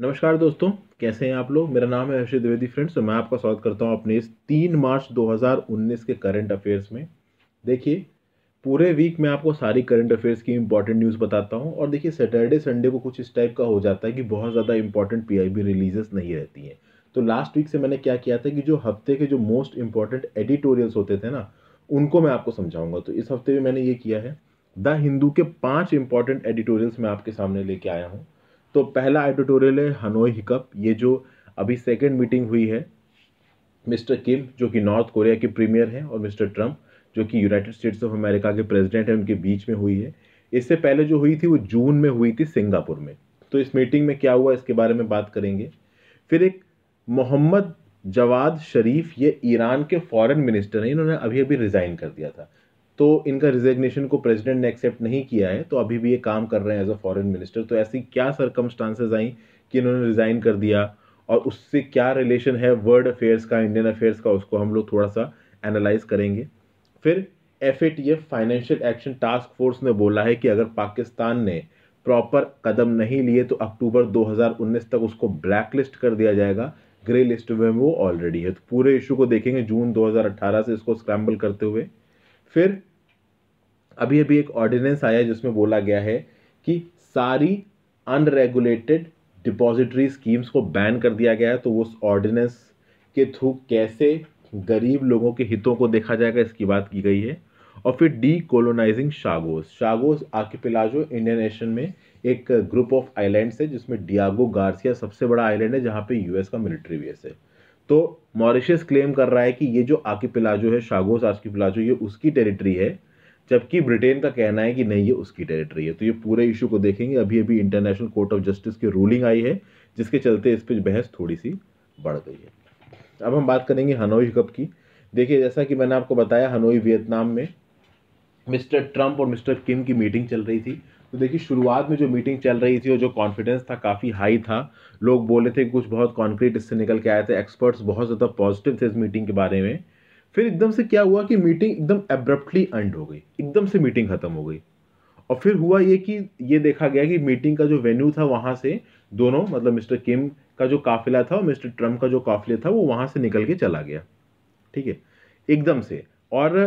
नमस्कार दोस्तों कैसे हैं आप लोग मेरा नाम है हर्षित द्विवेदी फ्रेंड्स और मैं आपका स्वागत करता हूं अपने इस तीन मार्च 2019 के करंट अफेयर्स में देखिए पूरे वीक मैं आपको सारी करंट अफेयर्स की इंपॉर्टेंट न्यूज़ बताता हूं और देखिए सैटरडे संडे को कुछ इस टाइप का हो जाता है कि बहुत ज़्यादा इंपॉर्टेंट पी रिलीजेस नहीं रहती हैं तो लास्ट वीक से मैंने क्या किया था कि जो हफ्ते के जो मोस्ट इंपॉर्टेंट एडिटोरियल्स होते थे ना उनको मैं आपको समझाऊंगा तो इस हफ्ते भी मैंने ये किया है द हिंदू के पाँच इंपॉर्टेंट एडिटोरियल्स मैं आपके सामने लेके आया हूँ तो पहला एडिटोरियल है हनोई हिकअप ये जो अभी सेकेंड मीटिंग हुई है मिस्टर किम जो कि नॉर्थ कोरिया के प्रीमियर हैं और मिस्टर ट्रम्प जो कि यूनाइटेड स्टेट्स ऑफ अमेरिका के प्रेसिडेंट हैं उनके बीच में हुई है इससे पहले जो हुई थी वो जून में हुई थी सिंगापुर में तो इस मीटिंग में क्या हुआ इसके बारे में बात करेंगे फिर एक मोहम्मद जवाद शरीफ ये ईरान के फॉरेन मिनिस्टर हैं इन्होंने अभी अभी रिज़ाइन कर दिया था तो इनका रिजिग्नेशन को प्रेसिडेंट ने एक्सेप्ट नहीं किया है तो अभी भी ये काम कर रहे हैं एज अ फॉरेन मिनिस्टर तो ऐसी क्या सरकमस्टांसेज आई कि इन्होंने रिज़ाइन कर दिया और उससे क्या रिलेशन है वर्ल्ड अफेयर्स का इंडियन अफेयर्स का उसको हम लोग थोड़ा सा एनालाइज करेंगे फिर F A T F financial action task force ने बोला है कि अगर पाकिस्तान ने प्रॉपर कदम नहीं लिए तो अक्टूबर 2019 तक उसको ब्लैक लिस्ट कर दिया जाएगा ग्रे लिस्ट में वो ऑलरेडी है तो पूरे इशू को देखेंगे जून 2018 से इसको स्क्रैम्बल करते हुए फिर अभी अभी एक ऑर्डिनेंस आया जिसमें बोला गया है कि सारी अनरेगुलेटेड डिपॉजिटरी स्कीम्स को बैन कर दिया गया है तो उस ऑर्डिनेंस के थ्रू कैसे गरीब लोगों के हितों को देखा जाएगा इसकी बात की गई है और फिर डी कोलोनाइजिंग शागोस शागोस आके पिलाजो इंडियन एशन में एक ग्रुप ऑफ आइलैंड्स है जिसमें डियागो गार्सिया सबसे बड़ा आइलैंड है जहाँ पे यूएस का मिलिट्री बेस है तो मॉरिशस क्लेम कर रहा है कि ये जो आकी पिलाजो है शागोस आस्की प्लाजो ये उसकी टेरिटरी है जबकि ब्रिटेन का कहना है कि नहीं ये उसकी टेरिटरी है तो ये पूरे इशू को देखेंगे अभी अभी इंटरनेशनल कोर्ट ऑफ जस्टिस की रूलिंग आई है जिसके चलते इस पर बहस थोड़ी सी बढ़ गई है अब हम बात करेंगे हनोई कप की देखिए जैसा कि मैंने आपको बताया हनोई वियतनाम में मिस्टर ट्रंप और मिस्टर किम की मीटिंग चल रही थी तो देखिए शुरुआत में जो मीटिंग चल रही थी और जो कॉन्फिडेंस था काफ़ी हाई था लोग बोले थे कुछ बहुत कॉन्क्रीट इससे निकल के आए थे एक्सपर्ट्स बहुत ज़्यादा पॉजिटिव थे इस मीटिंग के बारे में फिर एकदम से क्या हुआ कि मीटिंग एकदम एब्रप्टली एंड हो गई एकदम से मीटिंग ख़त्म हो गई और फिर हुआ ये कि ये देखा गया कि मीटिंग का जो वेन्यू था वहाँ से दोनों मतलब मिस्टर किम का जो काफिला था और मिस्टर ट्रम्प का जो काफिला था वो वहाँ से निकल के चला गया ठीक है एकदम से और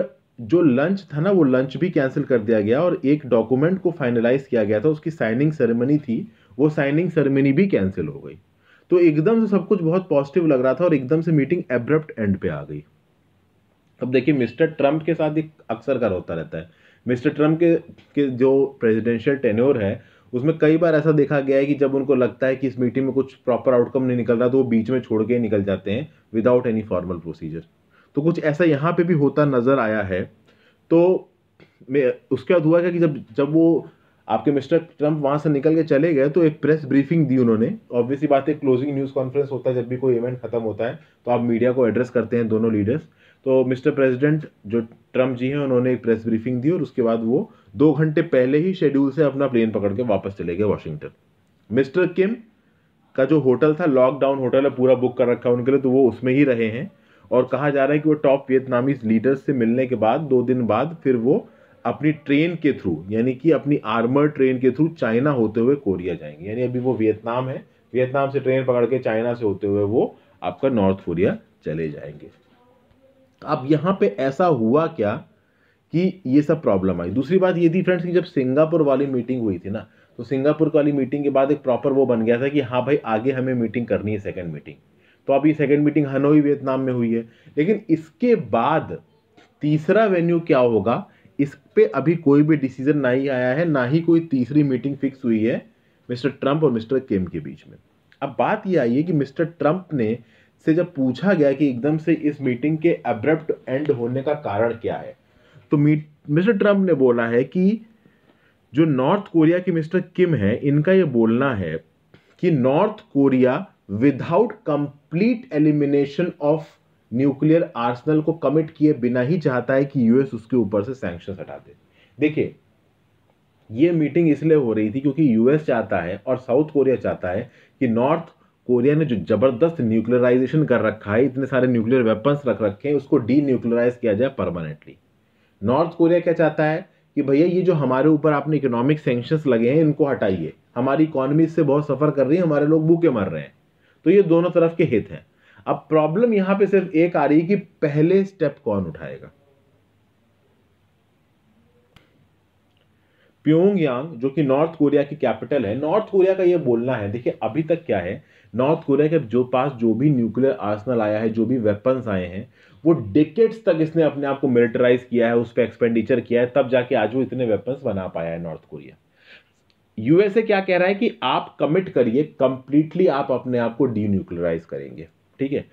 जो लंच था ना वो लंच भी कैंसिल कर दिया गया और एक डॉक्यूमेंट को फाइनलाइज किया गया था उसकी साइनिंग सेरेमनी थी वो साइनिंग सेरेमनी भी कैंसिल हो गई तो एकदम से सब कुछ बहुत पॉजिटिव लग रहा था और एकदम से मीटिंग एब्रप्ट एंड पे आ गई अब देखिए मिस्टर ट्रंप के साथ एक अक्सर का होता रहता है मिस्टर ट्रंप के, के जो प्रेसिडेंशियल टेन्योर है उसमें कई बार ऐसा देखा गया है कि जब उनको लगता है कि इस मीटिंग में कुछ प्रॉपर आउटकम नहीं निकल रहा तो वो बीच में छोड़ के निकल जाते हैं विदाउट एनी फॉर्मल प्रोसीजर तो कुछ ऐसा यहाँ पे भी होता नज़र आया है तो मैं उसके बाद हुआ क्या कि जब जब वो आपके मिस्टर ट्रंप वहाँ से निकल के चले गए तो एक प्रेस ब्रीफिंग दी उन्होंने ऑब्वियसली बात है क्लोजिंग न्यूज़ कॉन्फ्रेंस होता है जब भी कोई इवेंट ख़त्म होता है तो आप मीडिया को एड्रेस करते हैं दोनों लीडर्स तो मिस्टर प्रेसिडेंट जो ट्रंप जी हैं उन्होंने एक प्रेस ब्रीफिंग दी और उसके बाद वो दो घंटे पहले ही शेड्यूल से अपना प्लेन पकड़ के वापस चले गए वाशिंगटन मिस्टर किम का जो होटल था लॉकडाउन होटल है पूरा बुक कर रखा उनके लिए तो वो उसमें ही रहे हैं और कहा जा रहा है कि वो टॉप वियतनामीज लीडर्स से मिलने के बाद दो दिन बाद फिर वो अपनी ट्रेन के थ्रू यानी कि अपनी आर्मर ट्रेन के थ्रू चाइना होते हुए कोरिया जाएंगे यानी अभी वो वियतनाम है वियतनाम से ट्रेन पकड़ के चाइना से होते हुए वो आपका नॉर्थ कोरिया चले जाएंगे अब यहाँ पे ऐसा हुआ क्या कि ये सब प्रॉब्लम आई दूसरी बात ये थी फ्रेंड्स कि जब सिंगापुर वाली मीटिंग हुई थी ना तो सिंगापुर वाली मीटिंग के बाद एक प्रॉपर वो बन गया था कि हाँ भाई आगे हमें मीटिंग करनी है सेकेंड मीटिंग तो अभी सेकेंड मीटिंग हनोई वियतनाम में हुई है लेकिन इसके बाद तीसरा वेन्यू क्या होगा इस पर अभी कोई भी डिसीजन नहीं आया है ना ही कोई तीसरी मीटिंग फिक्स हुई है मिस्टर ट्रंप और मिस्टर किम के बीच में अब बात यह आई है कि मिस्टर ट्रंप ने से जब पूछा गया कि एकदम से इस मीटिंग के अब्रप्ट एंड होने का कारण क्या है तो मिस्टर ट्रंप ने बोला है कि जो नॉर्थ कोरिया के मिस्टर किम है इनका ये बोलना है कि north Korea without comp complete elimination of nuclear arsenal को कमिट किए बिना ही चाहता है कि यूएस उसके ऊपर से सैंक्शन हटा दे देखिए ये मीटिंग इसलिए हो रही थी क्योंकि यूएस चाहता है और साउथ कोरिया चाहता है कि नॉर्थ कोरिया ने जो जबरदस्त न्यूक्लियराइजेशन कर रखा है इतने सारे न्यूक्लियर वेपन्स रख रखे हैं उसको डी न्यूक्लियराइज किया जाए परमानेंटली नॉर्थ कोरिया क्या चाहता है कि भैया ये जो हमारे ऊपर आपने इकोनॉमिक सेंक्शन लगे हैं इनको हटाइए हमारी इकोनॉमी इससे बहुत सफ़र कर रही है हमारे लोग भूखे मर रहे हैं तो ये दोनों तरफ के हित हैं अब प्रॉब्लम यहां पे सिर्फ एक आ रही है कि पहले स्टेप कौन उठाएगा प्योंगयांग जो कि नॉर्थ कोरिया की कैपिटल है नॉर्थ कोरिया का ये बोलना है देखिए अभी तक क्या है नॉर्थ कोरिया के जो पास जो भी न्यूक्लियर आर्सनल आया है जो भी वेपन्स आए हैं वो डिकेट्स तक इसने अपने आप को मिलिटराइज किया है उस पर एक्सपेंडिचर किया है तब जाके आज वो इतने वेपन्स बना पाया है नॉर्थ कोरिया यूएसए क्या कह रहा है कि आप कमिट करिए कंप्लीटली आप अपने आप को डीन्यूक्लियराइज करेंगे ठीक है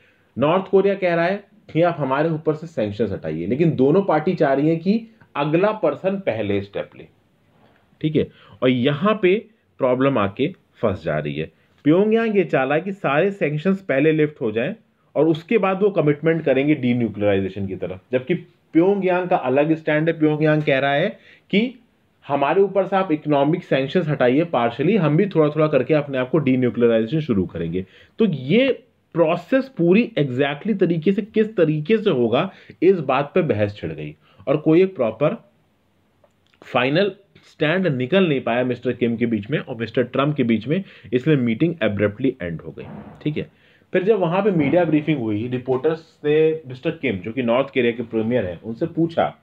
नॉर्थ कोरिया कह रहा है कि आप हमारे ऊपर से सेंक्शन हटाइए लेकिन दोनों पार्टी चाह रही है कि अगला पर्सन पहले स्टेप ले ठीक है और यहां पे प्रॉब्लम आके फंस जा रही है प्योंगयांग ये चाला कि सारे सेंक्शन पहले लिफ्ट हो जाए और उसके बाद वो कमिटमेंट करेंगे डीन्यूक्लियराइजेशन की तरफ जबकि प्योंगयांग का अलग स्टैंड है प्योंगयांग कह रहा है कि हमारे ऊपर से आप इकोनॉमिक सेंक्शन हटाइए पार्शली हम भी थोड़ा थोड़ा करके अपने आप को डीन्यूक्लियराइजेशन शुरू करेंगे तो ये प्रोसेस पूरी एग्जैक्टली exactly तरीके से किस तरीके से होगा इस बात पे बहस छिड़ गई और कोई एक प्रॉपर फाइनल स्टैंड निकल नहीं पाया मिस्टर किम के बीच में और मिस्टर ट्रम्प के बीच में इसलिए मीटिंग एब्रप्टली एंड हो गई ठीक है फिर जब वहां पे मीडिया ब्रीफिंग हुई रिपोर्टर्स ने मिस्टर किम जो कि नॉर्थ कोरिया के प्रीमियर है उनसे पूछा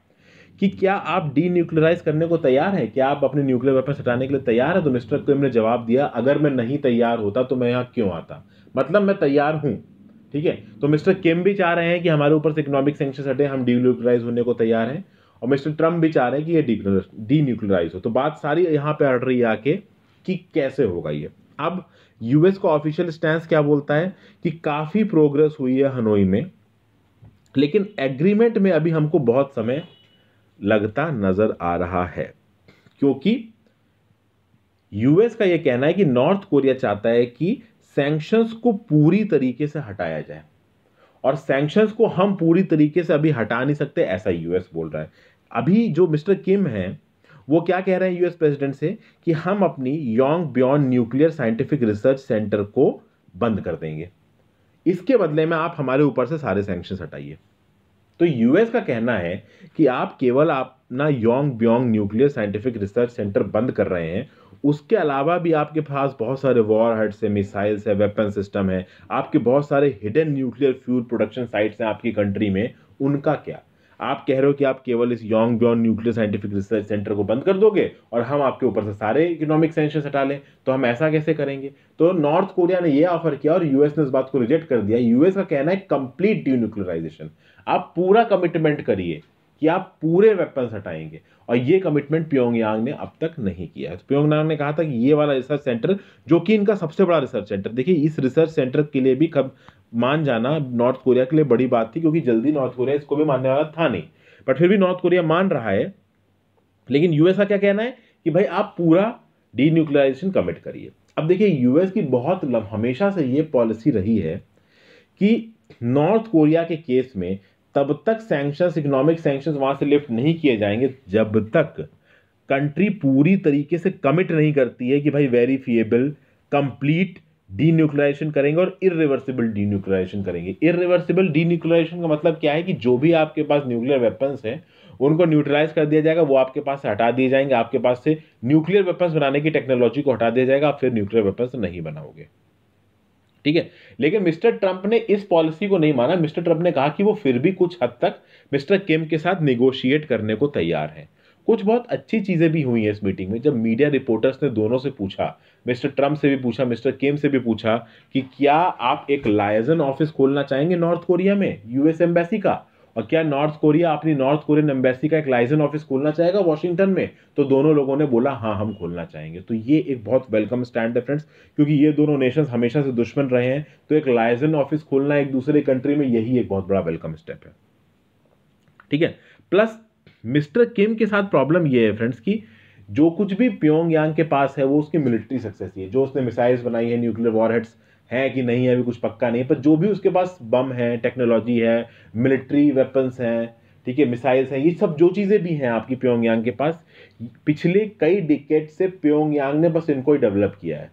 कि क्या आप डीन्यूक्लियराइज करने को तैयार हैं क्या आप अपने न्यूक्लियर वेपन हटाने के लिए तैयार है तो मिस्टर किम ने जवाब दिया अगर मैं नहीं तैयार होता तो मैं यहाँ क्यों आता मतलब मैं तैयार हूँ ठीक है तो मिस्टर किम भी चाह रहे हैं कि हमारे ऊपर से इकोनॉमिक सेंक्शन हटे हम डीन्यूक्लियराइज होने को तैयार हैं और मिस्टर ट्रंप भी चाह रहे हैं कि ये डीन्यूक्लियराइज हो तो बात सारी यहाँ पर अड़ रही है आके कि कैसे होगा ये अब यूएस का ऑफिशियल स्टैंड क्या बोलता है कि काफ़ी प्रोग्रेस हुई है हनोई में लेकिन एग्रीमेंट में अभी हमको बहुत समय लगता नज़र आ रहा है क्योंकि यूएस का यह कहना है कि नॉर्थ कोरिया चाहता है कि सैंक्शंस को पूरी तरीके से हटाया जाए और सैंक्शंस को हम पूरी तरीके से अभी हटा नहीं सकते ऐसा यूएस बोल रहा है अभी जो मिस्टर किम हैं वो क्या कह रहे हैं यूएस प्रेसिडेंट से कि हम अपनी Yongbyon nuclear scientific research centre को बंद कर देंगे इसके बदले में आप हमारे ऊपर से सारे सैंक्शंस हटाइए तो यूएस का कहना है कि आप केवल अपना Yongbyon nuclear scientific research centre बंद कर रहे हैं उसके अलावा भी आपके पास बहुत सारे वॉर हट्स है मिसाइल्स है वेपन सिस्टम है आपके बहुत सारे hidden nuclear fuel production sites हैं आपकी कंट्री में उनका क्या आप कह रहे हो कि आप केवल इस Yongbyon nuclear scientific research centre को बंद कर दोगे और हम आपके ऊपर से सारे इकोनॉमिक सेंशन हटा लें तो हम ऐसा कैसे करेंगे तो नॉर्थ कोरिया ने ये ऑफर किया और यूएस ने इस बात को रिजेक्ट कर दिया यूएस का कहना है कंप्लीट ड्यून्यूक्लियराइजेशन आप पूरा कमिटमेंट करिए कि आप पूरे वेपन्स हटाएंगे और ये कमिटमेंट प्योंगयांग ने अब तक नहीं किया है तो प्योंगयांग ने कहा था कि ये वाला रिसर्च सेंटर जो कि इनका सबसे बड़ा रिसर्च सेंटर देखिए इस रिसर्च सेंटर के लिए भी कब मान जाना नॉर्थ कोरिया के लिए बड़ी बात थी क्योंकि जल्दी नॉर्थ कोरिया इसको भी मानने वाला था नहीं बट फिर भी नॉर्थ कोरिया मान रहा है लेकिन यूएस का क्या कहना है कि भाई आप पूरा डीन्यूक्लियराइजेशन कमिट करिए अब देखिए यूएस की बहुत हमेशा से ये पॉलिसी रही है कि नॉर्थ कोरिया के केस में तब तक सैंक्शन इकोनॉमिक सैंक्शन वहां से लिफ्ट नहीं किए जाएंगे जब तक कंट्री पूरी तरीके से कमिट नहीं करती है कि भाई वेरीफिएबल कंप्लीट डीन्यूक्लाइजेशन करेंगे और इरिवर्सिबल डीन्यूक्लाइजेशन करेंगे इरिवर्सिबल डीन्यूक्लाइजेशन का मतलब क्या है कि जो भी आपके पास न्यूक्लियर वेपन्स हैं उनको न्यूट्रलाइज कर दिया जाएगा वो आपके पास से हटा दिए जाएंगे आपके पास से न्यूक्लियर वेपन्स बनाने की टेक्नोलॉजी को हटा दिया जाएगा आप फिर न्यूक्लियर वेपन्स नहीं बनाओगे ठीक है लेकिन मिस्टर ट्रंप ने इस पॉलिसी को नहीं माना मिस्टर ट्रंप ने कहा कि वो फिर भी कुछ हद तक मिस्टर किम के साथ निगोशिएट करने को तैयार हैं कुछ बहुत अच्छी चीज़ें भी हुई हैं इस मीटिंग में जब मीडिया रिपोर्टर्स ने दोनों से पूछा मिस्टर ट्रम्प से भी पूछा मिस्टर केम से भी पूछा कि क्या आप एक लाइजन ऑफिस खोलना चाहेंगे नॉर्थ कोरिया में यूएस एम्बेसी का और क्या नॉर्थ कोरिया अपनी नॉर्थ कोरियन एम्बेसी का एक लाइजन ऑफिस खोलना चाहेगा वॉशिंगटन में तो दोनों लोगों ने बोला हाँ हम खोलना चाहेंगे तो ये एक बहुत वेलकम स्टैंड है फ्रेंड्स क्योंकि ये दोनों नेशंस हमेशा से दुश्मन रहे हैं तो एक लाइजन ऑफिस खोलना एक दूसरे कंट्री में यही एक बहुत बड़ा वेलकम स्टेप है ठीक है प्लस मिस्टर किम के साथ प्रॉब्लम ये है फ्रेंड्स की जो कुछ भी प्योंग के पास है वो उसकी मिलिट्री सक्सेस है जो उसने मिसाइल्स बनाई है न्यूक्लियर वॉरहेड्स हैं कि नहीं है अभी कुछ पक्का नहीं पर जो भी उसके पास बम है टेक्नोलॉजी है मिलिट्री वेपन्स हैं ठीक है मिसाइल्स हैं ये सब जो चीज़ें भी हैं आपकी यांग के पास पिछले कई डिकेट से यांग ने बस इनको ही डेवलप किया है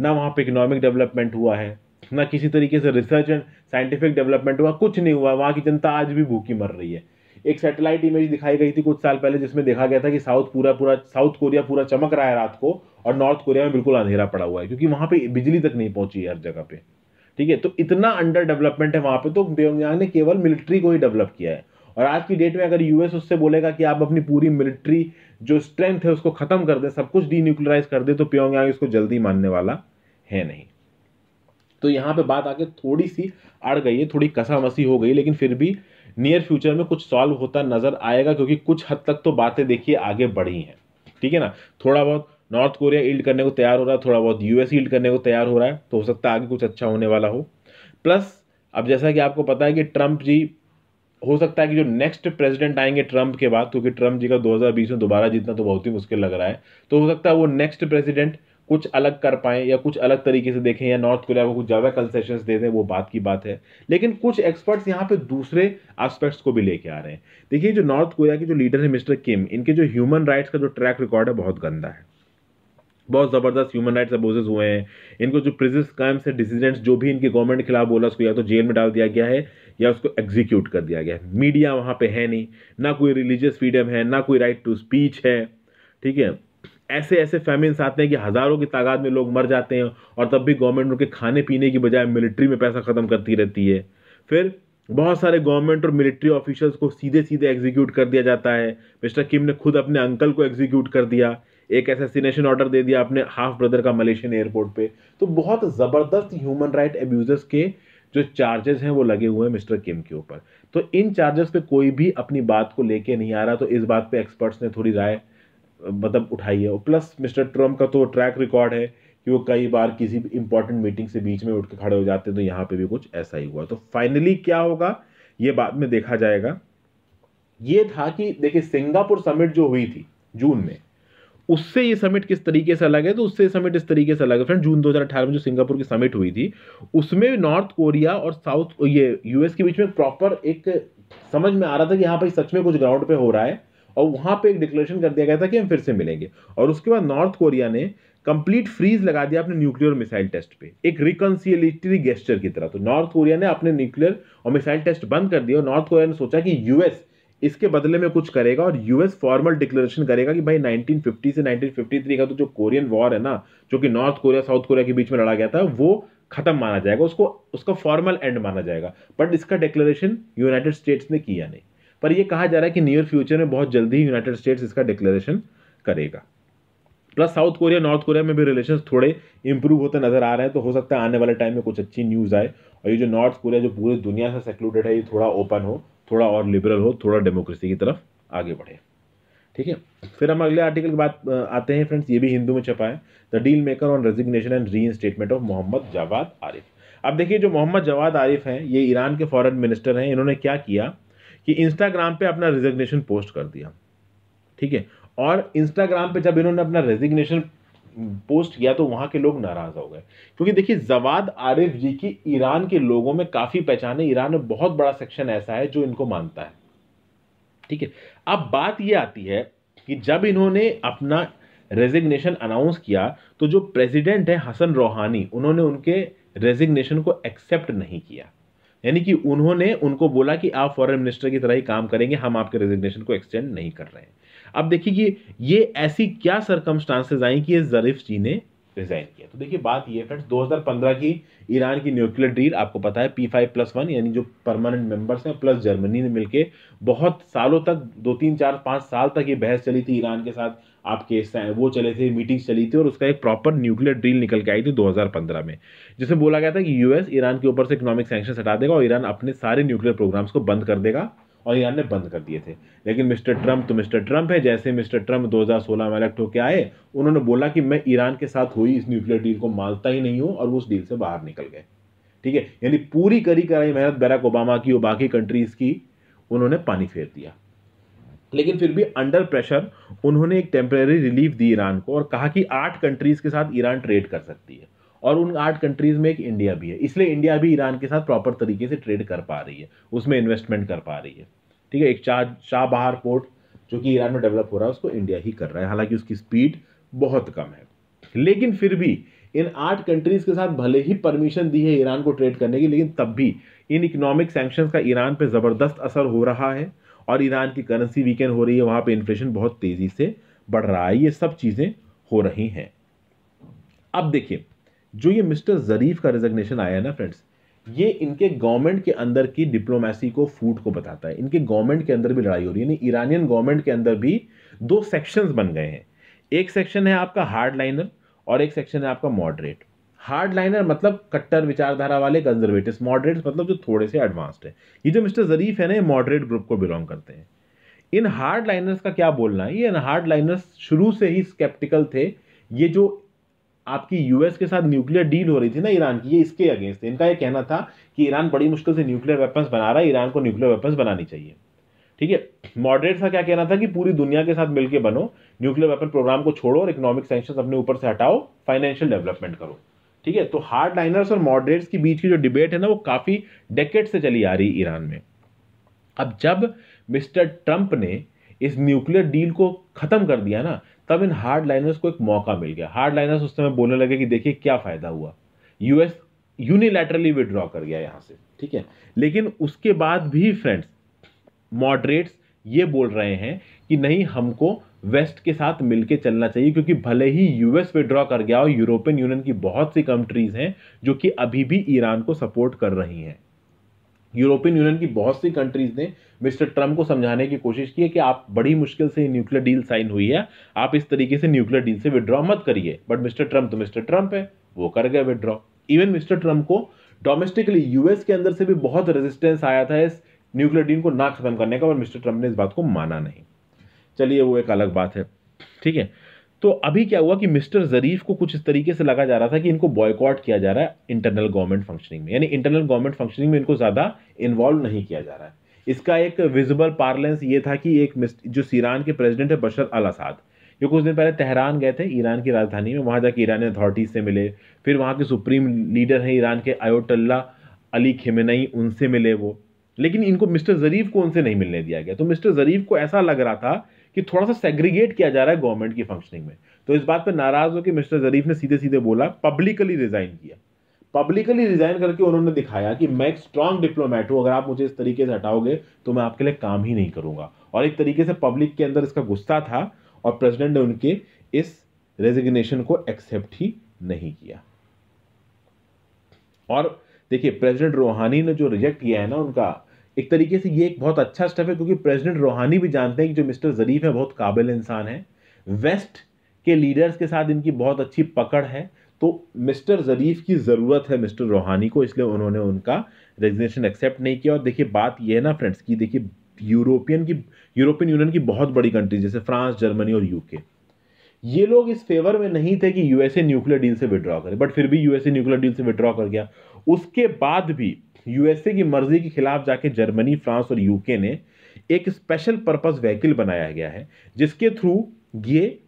ना वहाँ पर इकोनॉमिक डेवलपमेंट हुआ है ना किसी तरीके से रिसर्च एंड साइंटिफिक डेवलपमेंट हुआ कुछ नहीं हुआ वहाँ की जनता आज भी भूखी मर रही है एक सैटेलाइट इमेज दिखाई गई थी कुछ साल पहले जिसमें देखा गया था कि साउथ पूरा पूरा साउथ कोरिया पूरा चमक रहा है रात को और नॉर्थ कोरिया में बिल्कुल अंधेरा पड़ा हुआ है क्योंकि वहां पर बिजली तक नहीं पहुंची है हर जगह पे ठीक है तो इतना अंडर डेवलपमेंट है वहां पर तो प्योंगयांग ने केवल मिलिट्री को ही डेवलप किया है और आज की डेट में अगर यूएस उससे बोलेगा कि आप अपनी पूरी मिलिट्री जो स्ट्रेंथ है उसको ख़त्म कर दे सब कुछ डीन्यूक्लियराइज कर दे तो प्योंगयांग इसको जल्दी मानने वाला है नहीं तो यहाँ पे बात आके थोड़ी सी अड़ गई है थोड़ी कसा मसी हो गई लेकिन फिर भी नियर फ्यूचर में कुछ सॉल्व होता नजर आएगा क्योंकि कुछ हद तक तो बातें देखिए आगे बढ़ी हैं ठीक है ना थोड़ा बहुत नॉर्थ कोरिया ईल्ड करने को तैयार हो रहा है थोड़ा बहुत यूएस ईल्ड करने को तैयार हो रहा है तो हो सकता है आगे कुछ अच्छा होने वाला हो प्लस अब जैसा कि आपको पता है कि ट्रंप जी हो सकता है कि जो नेक्स्ट प्रेसिडेंट आएंगे ट्रंप के बाद क्योंकि ट्रंप जी का 2020 में दोबारा जीतना तो बहुत ही मुश्किल लग रहा है तो हो सकता है वो नेक्स्ट प्रेसिडेंट कुछ अलग कर पाएँ या कुछ अलग तरीके से देखें या नॉर्थ कोरिया को कुछ ज़्यादा कंसेशन दे दें वो बात की बात है लेकिन कुछ एक्सपर्ट्स यहाँ पे दूसरे एस्पेक्ट्स को भी लेके आ रहे हैं देखिए जो नॉर्थ कोरिया के जो लीडर है मिस्टर किम इनके जो ह्यूमन राइट्स का जो ट्रैक रिकॉर्ड है बहुत गंदा है बहुत ज़बरदस्त ह्यूमन राइट्स अबोजेस हुए हैं इनको जो प्रिजिस कैम्स है डिसीडेंट्स जो भी इनके गवर्नमेंट के खिलाफ बोला उसको या तो जेल में डाल दिया गया है या उसको एग्जीक्यूट कर दिया गया है मीडिया वहाँ पे है नहीं ना कोई रिलीजियस फ्रीडम है ना कोई राइट टू स्पीच है ठीक है ऐसे ऐसे फैमिन्स आते हैं कि हज़ारों की तादाद में लोग मर जाते हैं और तब भी गवर्नमेंट उनके खाने पीने की बजाय मिलिट्री में पैसा ख़त्म करती रहती है फिर बहुत सारे गवर्नमेंट और मिलिट्री ऑफिशल्स को सीधे सीधे एग्जीक्यूट कर दिया जाता है मिस्टर किम ने खुद अपने अंकल को एग्जीक्यूट कर दिया एक एसेसिनेशन ऑर्डर दे दिया अपने हाफ ब्रदर का मलेशियन एयरपोर्ट पे तो बहुत ज़बरदस्त ह्यूमन राइट एब्यूज़र्स के जो चार्जेस हैं वो लगे हुए हैं मिस्टर किम के ऊपर तो इन चार्जेस पे कोई भी अपनी बात को लेके नहीं आ रहा तो इस बात पे एक्सपर्ट्स ने थोड़ी राय मतलब उठाई है और प्लस मिस्टर ट्रम्प का तो ट्रैक रिकॉर्ड है कि वो कई बार किसी भी इंपॉर्टेंट मीटिंग से बीच में उठ के खड़े हो जाते हैं तो यहाँ पे भी कुछ ऐसा ही हुआ तो फाइनली क्या होगा ये बाद में देखा जाएगा ये था कि देखिए सिंगापुर समिट जो हुई थी जून में उससे ये समिट किस तरीके से अलग है तो उससे समिट इस तरीके से अलग है फ्रेंड जून 2018 में जो सिंगापुर की समिट हुई थी उसमें नॉर्थ कोरिया और साउथ ये यूएस के बीच में प्रॉपर एक समझ में आ रहा था कि यहाँ पर सच में कुछ ग्राउंड पे हो रहा है और वहाँ पे एक डिक्लेरेशन कर दिया गया था कि हम फिर से मिलेंगे और उसके बाद नॉर्थ कोरिया ने कंप्लीट फ्रीज लगा दिया अपने न्यूक्लियर मिसाइल टेस्ट पे एक रिकन्सियलिटरी गेस्टर की तरह तो नॉर्थ कोरिया ने अपने न्यूक्लियर और मिसाइल टेस्ट बंद कर दिया और नॉर्थ कोरिया ने सोचा कि यूएस इसके बदले में कुछ करेगा और यूएस फॉर्मल डिक्लेरेशन करेगा कि भाई 1950 से 1953 का तो जो कोरियन वॉर है ना जो कि नॉर्थ कोरिया साउथ कोरिया के बीच में लड़ा गया था वो खत्म माना जाएगा उसको उसका फॉर्मल एंड माना जाएगा बट इसका डिक्लेरेशन यूनाइटेड स्टेट्स ने किया नहीं पर यह कहा जा रहा है कि नियर फ्यूचर में बहुत जल्दी ही यूनाइटेड स्टेट्स इसका डिक्लेरेशन करेगा plus south Korea north Korea में भी रिलेशन थोड़े इंप्रूव होते नजर आ रहे हैं तो हो सकता है आने वाले टाइम में कुछ अच्छी न्यूज़ आए और ये जो नॉर्थ कोरिया जो पूरी दुनिया से सेक्लूडेड है ये थोड़ा ओपन हो थोड़ा और लिबरल हो थोड़ा डेमोक्रेसी की तरफ आगे बढ़े ठीक है फिर हम अगले आर्टिकल की बात आते हैं फ्रेंड्स ये भी हिंदू में छपा है the deal maker on resignation and reinstatement of Mohammad Javad Arif अब देखिए जो मोहम्मद जवाद आरिफ हैं ये ईरान के फॉरेन मिनिस्टर हैं इन्होंने क्या किया कि इंस्टाग्राम पे अपना रिजिग्नेशन पोस्ट कर दिया ठीक है और इंस्टाग्राम पे जब इन्होंने अपना रेजिग्नेशन पोस्ट किया तो वहां के लोग नाराज़ हो गए क्योंकि देखिए जवाद आरिफ जी की ईरान के लोगों में काफ़ी पहचान है ईरान में बहुत बड़ा सेक्शन ऐसा है जो इनको मानता है ठीक है अब बात यह आती है कि जब इन्होंने अपना रेजिग्नेशन अनाउंस किया तो जो प्रेसिडेंट है हसन रोहानी उन्होंने उनके रेजिग्नेशन को एक्सेप्ट नहीं किया यानी कि उन्होंने उनको बोला कि आप फॉरेन मिनिस्टर की तरह ही काम करेंगे हम आपके रेजिग्नेशन को एक्सटेंड नहीं कर रहे हैं अब देखिए कि ये ऐसी क्या सरकमस्टांसेज आई कि ये जरिफ जी ने रिजाइन किया तो देखिए बात ये फ्रेंड्स 2015 की ईरान की न्यूक्लियर डील आपको पता है पी फाइव प्लस वन यानी जो परमानेंट मेंबर्स हैं प्लस जर्मनी ने मिलकर बहुत सालों तक दो तीन चार पाँच साल तक ये बहस चली थी ईरान के साथ आपके वो चले थे मीटिंग्स चली थी और उसका एक प्रॉपर न्यूक्लियर डील निकल के आई थी 2015 में जिसमें बोला गया था कि यूएस ईरान के ऊपर से इकोनॉमिक सैक्शन हटा देगा और ईरान अपने सारे न्यूक्लियर प्रोग्राम्स को बंद कर देगा और ईरान ने बंद कर दिए थे लेकिन मिस्टर ट्रंप तो मिस्टर ट्रंप है जैसे मिस्टर ट्रंप 2016 में इलेक्ट होकर आए उन्होंने बोला कि मैं ईरान के साथ हुई इस न्यूक्लियर डील को मानता ही नहीं हूँ और वो उस डील से बाहर निकल गए ठीक है यानी पूरी करी कराई मेहनत बैरक ओबामा की और बाकी कंट्रीज़ की उन्होंने पानी फेर दिया लेकिन फिर भी अंडर प्रेशर उन्होंने एक टेम्प्रेरी रिलीफ दी ईरान को और कहा कि आठ कंट्रीज़ के साथ ईरान ट्रेड कर सकती है और उन आठ कंट्रीज़ में एक इंडिया भी है इसलिए इंडिया भी ईरान के साथ प्रॉपर तरीके से ट्रेड कर पा रही है उसमें इन्वेस्टमेंट कर पा रही है ठीक है एक शाह शाह बहार पोर्ट जो कि ईरान में डेवलप हो रहा है उसको इंडिया ही कर रहा है हालांकि उसकी स्पीड बहुत कम है लेकिन फिर भी इन आठ कंट्रीज़ के साथ भले ही परमिशन दी है ईरान को ट्रेड करने की लेकिन तब भी इन इकोनॉमिक सेंक्शन का ईरान पर ज़बरदस्त असर हो रहा है और ईरान की करेंसी वीकेंड हो रही है वहाँ पे इन्फ्लेशन बहुत तेज़ी से बढ़ रहा है ये सब चीज़ें हो रही हैं अब देखिए जो ये मिस्टर जरीफ का रिजग्नेशन आया है ना फ्रेंड्स ये इनके गवर्नमेंट के अंदर की डिप्लोमेसी को फूट को बताता है इनके गवर्नमेंट के अंदर भी लड़ाई हो रही है यानी ईरानियन गवर्नमेंट के अंदर भी दो सेक्शंस बन गए हैं एक सेक्शन है आपका हार्ड लाइनर और एक सेक्शन है आपका मॉडरेट हार्ड लाइनर मतलब कट्टर विचारधारा वाले कंजर्वेटिव मॉडरेट मतलब जो थोड़े से एडवांस्ड है ये जो मिस्टर जरीफ है ना ये मॉडरेट ग्रुप को बिलोंग करते हैं इन हार्ड लाइनर्स का क्या बोलना है ये इन हार्ड लाइनर्स शुरू से ही स्केप्टिकल थे ये जो आपकी यूएस के साथ न्यूक्लियर डील हो रही थी ना ईरान की ये इसके अगेंस्ट थे इनका ये कहना था कि ईरान बड़ी मुश्किल से न्यूक्लियर वेपन्स बना रहा है ईरान को न्यूक्लियर वेपन्स बनानी चाहिए ठीक है मॉडरेट का क्या कहना था कि पूरी दुनिया के साथ मिलकर बनो न्यूक्लियर वेपन प्रोग्राम को छोड़ो और इकोनॉमिक सेंशन अपने ऊपर से हटाओ फाइनेंशियल डेवलपमेंट करो ठीक है तो हार्ड लाइनर्स और मॉडरेट्स के बीच की जो डिबेट है ना वो काफ़ी डेकेट से चली आ रही ईरान में अब जब मिस्टर ट्रंप ने इस न्यूक्लियर डील को ख़त्म कर दिया ना तब इन हार्ड लाइनर्स को एक मौका मिल गया हार्ड लाइनर्स उस समय बोलने लगे कि देखिए क्या फ़ायदा हुआ यूएस यूनिलैटरली विड्रॉ कर गया यहाँ से ठीक है लेकिन उसके बाद भी फ्रेंड्स मॉडरेट्स ये बोल रहे हैं कि नहीं हमको वेस्ट के साथ मिलके चलना चाहिए क्योंकि भले ही यूएस विड्रॉ कर गया और यूरोपियन यूनियन की बहुत सी कंट्रीज़ हैं जो कि अभी भी ईरान को सपोर्ट कर रही हैं यूरोपियन यूनियन की बहुत सी कंट्रीज़ ने मिस्टर ट्रंप को समझाने की कोशिश की है कि आप बड़ी मुश्किल से न्यूक्लियर डील साइन हुई है आप इस तरीके से न्यूक्लियर डील से विड्रॉ मत करिए बट मिस्टर ट्रंप तो मिस्टर ट्रंप है वो कर गए विड्रॉ इवन मिस्टर ट्रंप को डोमेस्टिकली यूएस के अंदर से भी बहुत रेजिस्टेंस आया था इस न्यूक्लियर डील को ना खत्म करने का और मिस्टर ट्रंप ने इस बात को माना नहीं चलिए वो एक अलग बात है ठीक है तो अभी क्या हुआ कि मिस्टर जरीफ को कुछ इस तरीके से लगा जा रहा था कि इनको बॉयकॉट किया जा रहा है इंटरनल गवर्नमेंट फंक्शनिंग में यानी इंटरनल गवर्नमेंट फंक्शनिंग में इनको ज़्यादा इन्वॉल्व नहीं किया जा रहा है इसका एक विजिबल पार्लेंस ये था कि एक जो सीरान के प्रेसिडेंट है बशर अल असाद ये कुछ दिन पहले तेहरान गए थे ईरान की राजधानी में वहाँ जाके ईरानी अथॉरिटीज़ से मिले फिर वहाँ के सुप्रीम लीडर हैं ईरान के अयोटल्ला अली खिमेनई उनसे मिले वो लेकिन इनको मिस्टर ज़रीफ को उनसे नहीं मिलने दिया गया तो मिस्टर ज़रीफ को ऐसा लग रहा था कि थोड़ा सा सेग्रीगेट किया जा रहा है गवर्नमेंट की फंक्शनिंग में तो इस बात पर नाराज हो कि मिस्टर जरीफ ने सीधे सीधे बोला पब्लिकली रिजाइन किया पब्लिकली रिजाइन करके उन्होंने दिखाया कि मैं एक स्ट्रांग डिप्लोमेट हूँ अगर आप मुझे इस तरीके से हटाओगे तो मैं आपके लिए काम ही नहीं करूँगा और एक तरीके से पब्लिक के अंदर इसका गुस्सा था और प्रेसिडेंट ने उनके इस रेजिग्नेशन को एक्सेप्ट ही नहीं किया और देखिए प्रेसिडेंट रूहानी ने जो रिजेक्ट किया है ना उनका एक तरीके से ये एक बहुत अच्छा स्टेप है क्योंकि प्रेसिडेंट रूहानी भी जानते हैं कि जो मिस्टर ज़रीफ हैं बहुत काबिल इंसान है वेस्ट के लीडर्स के साथ इनकी बहुत अच्छी पकड़ है तो मिस्टर ज़रीफ की ज़रूरत है मिस्टर रूहानी को इसलिए उन्होंने उनका रेजिग्नेशन एक्सेप्ट नहीं किया और देखिए बात यह है ना फ्रेंड्स की देखिए यूरोपियन की यूरोपियन यूनियन की बहुत बड़ी कंट्रीज जैसे फ्रांस जर्मनी और यूके ये लोग इस फेवर में नहीं थे कि यूएसए न्यूक्लियर डील से विड्रॉ करे बट फिर भी यूएसए न्यूक्लियर डील से विड्रॉ कर गया उसके बाद भी यूएसए की मर्जी के खिलाफ जाके जर्मनी फ्रांस और यूके ने एक स्पेशल पर्पस व्हीकल बनाया गया है जिसके थ्रू ये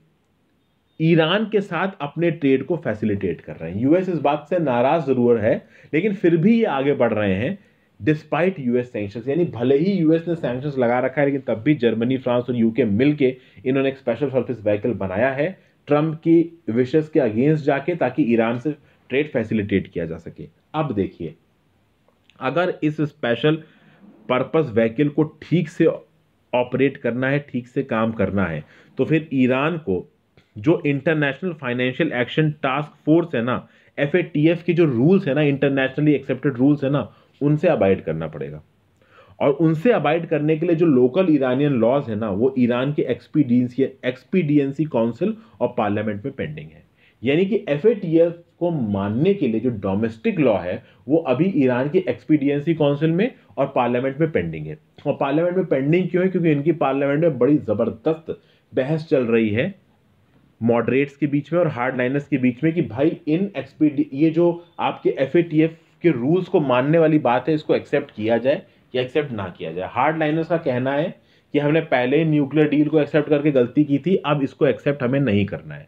ईरान के साथ अपने ट्रेड को फैसिलिटेट कर रहे हैं यूएस इस बात से नाराज जरूर है लेकिन फिर भी ये आगे बढ़ रहे हैं डिस्पाइट यूएस सेंशन यानी भले ही यूएस ने सेंशन लगा रखा है लेकिन तब भी जर्मनी फ्रांस और यूके मिलकर इन्होंने एक स्पेशल सर्विस व्हीकल बनाया है ट्रंप की विशेष के अगेंस्ट जाके ताकि ईरान से ट्रेड फैसिलिटेट किया जा सके अब देखिए अगर इस स्पेशल पर्पस व्हीकल को ठीक से ऑपरेट करना है ठीक से काम करना है तो फिर ईरान को जो International Financial action task Force है ना एफ के जो रूल्स है ना इंटरनेशनली एक्सेप्टेड रूल्स है ना उनसे अबाइड करना पड़ेगा और उनसे अबाइड करने के लिए जो लोकल ईरानियन लॉज है ना वो ईरान के एक्सपीडियंसी एक्सपीडियंसी काउंसिल और पार्लियामेंट में पेंडिंग है यानी कि एफ को मानने के लिए जो डोमेस्टिक लॉ है वो अभी ईरान की एक्सपीडियंसी काउंसिल में और पार्लियामेंट में पेंडिंग है और पार्लियामेंट में पेंडिंग क्यों है क्योंकि इनकी पार्लियामेंट में बड़ी ज़बरदस्त बहस चल रही है मॉडरेट्स के बीच में और हार्ड लाइनर्स के बीच में कि भाई इन एक्सपीडी ये जो आपके एफ के रूल्स को मानने वाली बात है इसको एक्सेप्ट किया जाए या एक्सेप्ट ना किया जाए हार्ड लाइनर्स का कहना है कि हमने पहले न्यूक्लियर डील को एक्सेप्ट करके गलती की थी अब इसको एक्सेप्ट हमें नहीं करना है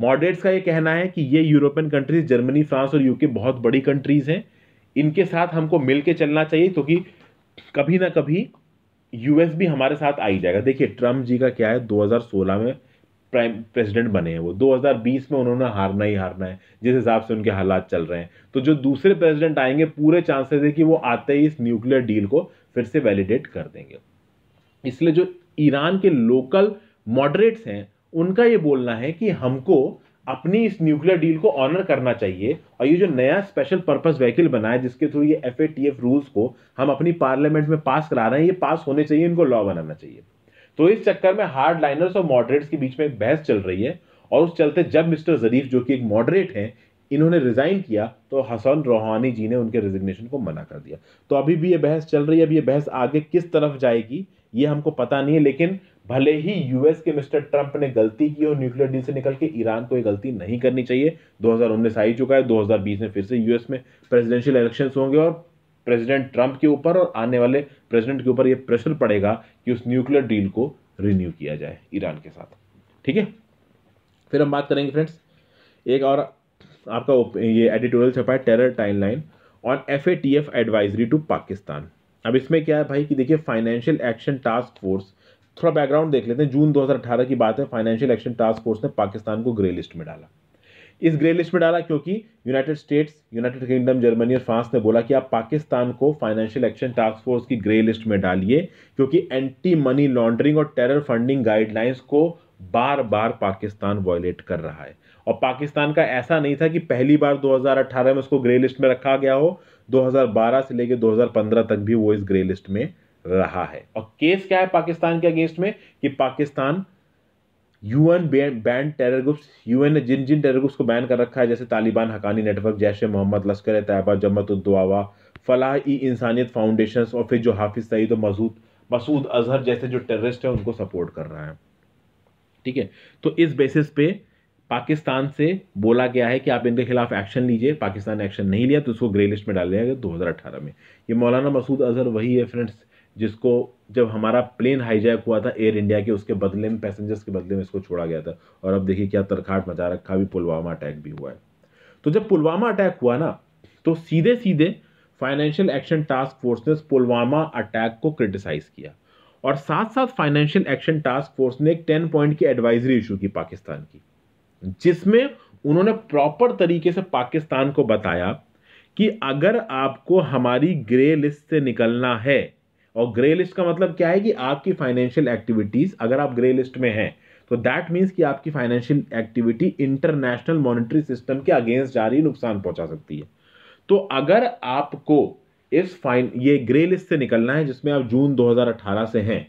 मॉडरेट्स का ये कहना है कि ये यूरोपियन कंट्रीज जर्मनी फ्रांस और यूके बहुत बड़ी कंट्रीज़ हैं इनके साथ हमको मिल चलना चाहिए क्योंकि तो कभी ना कभी यूएस भी हमारे साथ आ ही जाएगा देखिए ट्रम्प जी का क्या है 2016 में प्राइम प्रेसिडेंट बने हैं वो 2020 में उन्होंने हारना ही हारना है जिस हिसाब से उनके हालात चल रहे हैं तो जो दूसरे प्रेसिडेंट आएंगे पूरे चांसेस है कि वो आते ही इस न्यूक्लियर डील को फिर से वैलिडेट कर देंगे इसलिए जो ईरान के लोकल मॉडरेट्स हैं उनका ये बोलना है कि हमको अपनी इस न्यूक्लियर डील को ऑनर करना चाहिए और ये जो नया स्पेशल पर्पस व्हीकल बना है जिसके थ्रू ये एफ रूल्स को हम अपनी पार्लियामेंट में पास करा रहे हैं ये पास होने चाहिए इनको लॉ बनाना चाहिए तो इस चक्कर में हार्ड लाइनर्स और मॉडरेट्स के बीच में एक बहस चल रही है और उस चलते जब मिस्टर जरीफ जो कि एक मॉडरेट हैं इन्होंने रिजाइन किया तो हसन रोहानी जी ने उनके रिजिग्नेशन को मना कर दिया तो अभी भी ये बहस चल रही है अब ये बहस आगे किस तरफ जाएगी ये हमको पता नहीं है लेकिन भले ही यूएस के मिस्टर ट्रंप ने गलती की हो न्यूक्लियर डील से निकल के ईरान को ये गलती नहीं करनी चाहिए 2019 आ ही चुका है 2020 में फिर से यूएस में प्रेसिडेंशियल इलेक्शन होंगे और प्रेसिडेंट ट्रंप के ऊपर और आने वाले प्रेसिडेंट के ऊपर ये प्रेशर पड़ेगा कि उस न्यूक्लियर डील को रिन्यू किया जाए ईरान के साथ ठीक है फिर हम बात करेंगे फ्रेंड्स एक और आपका ये एडिटोरियल छपा है terror timeline on F advisory to Pakistan अब इसमें क्या है भाई कि देखिए फाइनेंशियल एक्शन टास्क फोर्स थोड़ा बैकग्राउंड देख लेते हैं जून 2018 की बात है फाइनेंशियल एक्शन टास्क फोर्स ने पाकिस्तान को ग्रे लिस्ट में डाला इस ग्रे लिस्ट में डाला क्योंकि United States United Kingdom Germany और फ्रांस ने बोला कि आप पाकिस्तान को फाइनेंशियल एक्शन टास्क फोर्स की ग्रे लिस्ट में डालिए क्योंकि एंटी मनी लॉन्ड्रिंग और टेरर फंडिंग गाइडलाइंस को बार बार पाकिस्तान वॉयलेट कर रहा है और पाकिस्तान का ऐसा नहीं था कि पहली बार 2018 में उसको ग्रे लिस्ट में रखा गया हो 2012 से लेकर 2015 तक भी वो इस ग्रे लिस्ट में रहा है और केस क्या है पाकिस्तान के अगेंस्ट में कि Pakistan UN ban terror groups UN ने जिन जिन टेरर ग्रुप्स को बैन कर रखा है जैसे तालिबान हकानी नेटवर्क जैश ए मोहम्मद लश्कर तैयबा जमत उद्दवा फलाह ई इंसानियत फाउंडेशन और फिर जो हाफिज सईद और मसूद मसूद अजहर जैसे जो टेररिस्ट हैं उनको सपोर्ट कर रहा है ठीक है तो इस बेसिस पे पाकिस्तान से बोला गया है कि आप इनके खिलाफ एक्शन लीजिए पाकिस्तान ने एक्शन नहीं लिया तो उसको ग्रे लिस्ट में डाल दिया गया दो में ये मौलाना मसूद अजहर वही है फ्रेंड्स जिसको जब हमारा प्लेन हाईजैक हुआ था एयर इंडिया के उसके बदले में पैसेंजर्स के बदले में इसको छोड़ा गया था और अब देखिए क्या तरखाट मचा रखा भी पुलवामा अटैक भी हुआ है तो जब पुलवामा अटैक हुआ ना तो सीधे सीधे फाइनेंशियल एक्शन टास्क फोर्स ने पुलवामा अटैक को क्रिटिसाइज किया और साथ साथ फाइनेंशियल एक्शन टास्क फोर्स ने एक टेन पॉइंट की एडवाइजरी इशू की पाकिस्तान की जिसमें उन्होंने प्रॉपर तरीके से पाकिस्तान को बताया कि अगर आपको हमारी ग्रे लिस्ट से निकलना है और ग्रे लिस्ट का मतलब क्या है कि आपकी फाइनेंशियल एक्टिविटीज़ अगर आप ग्रे लिस्ट में हैं तो दैट मीन्स कि आपकी financial activity international monetary system के अगेंस्ट जा रही नुकसान पहुंचा सकती है तो अगर आपको इस फाइन ये ग्रे लिस्ट से निकलना है जिसमें आप जून 2018 से हैं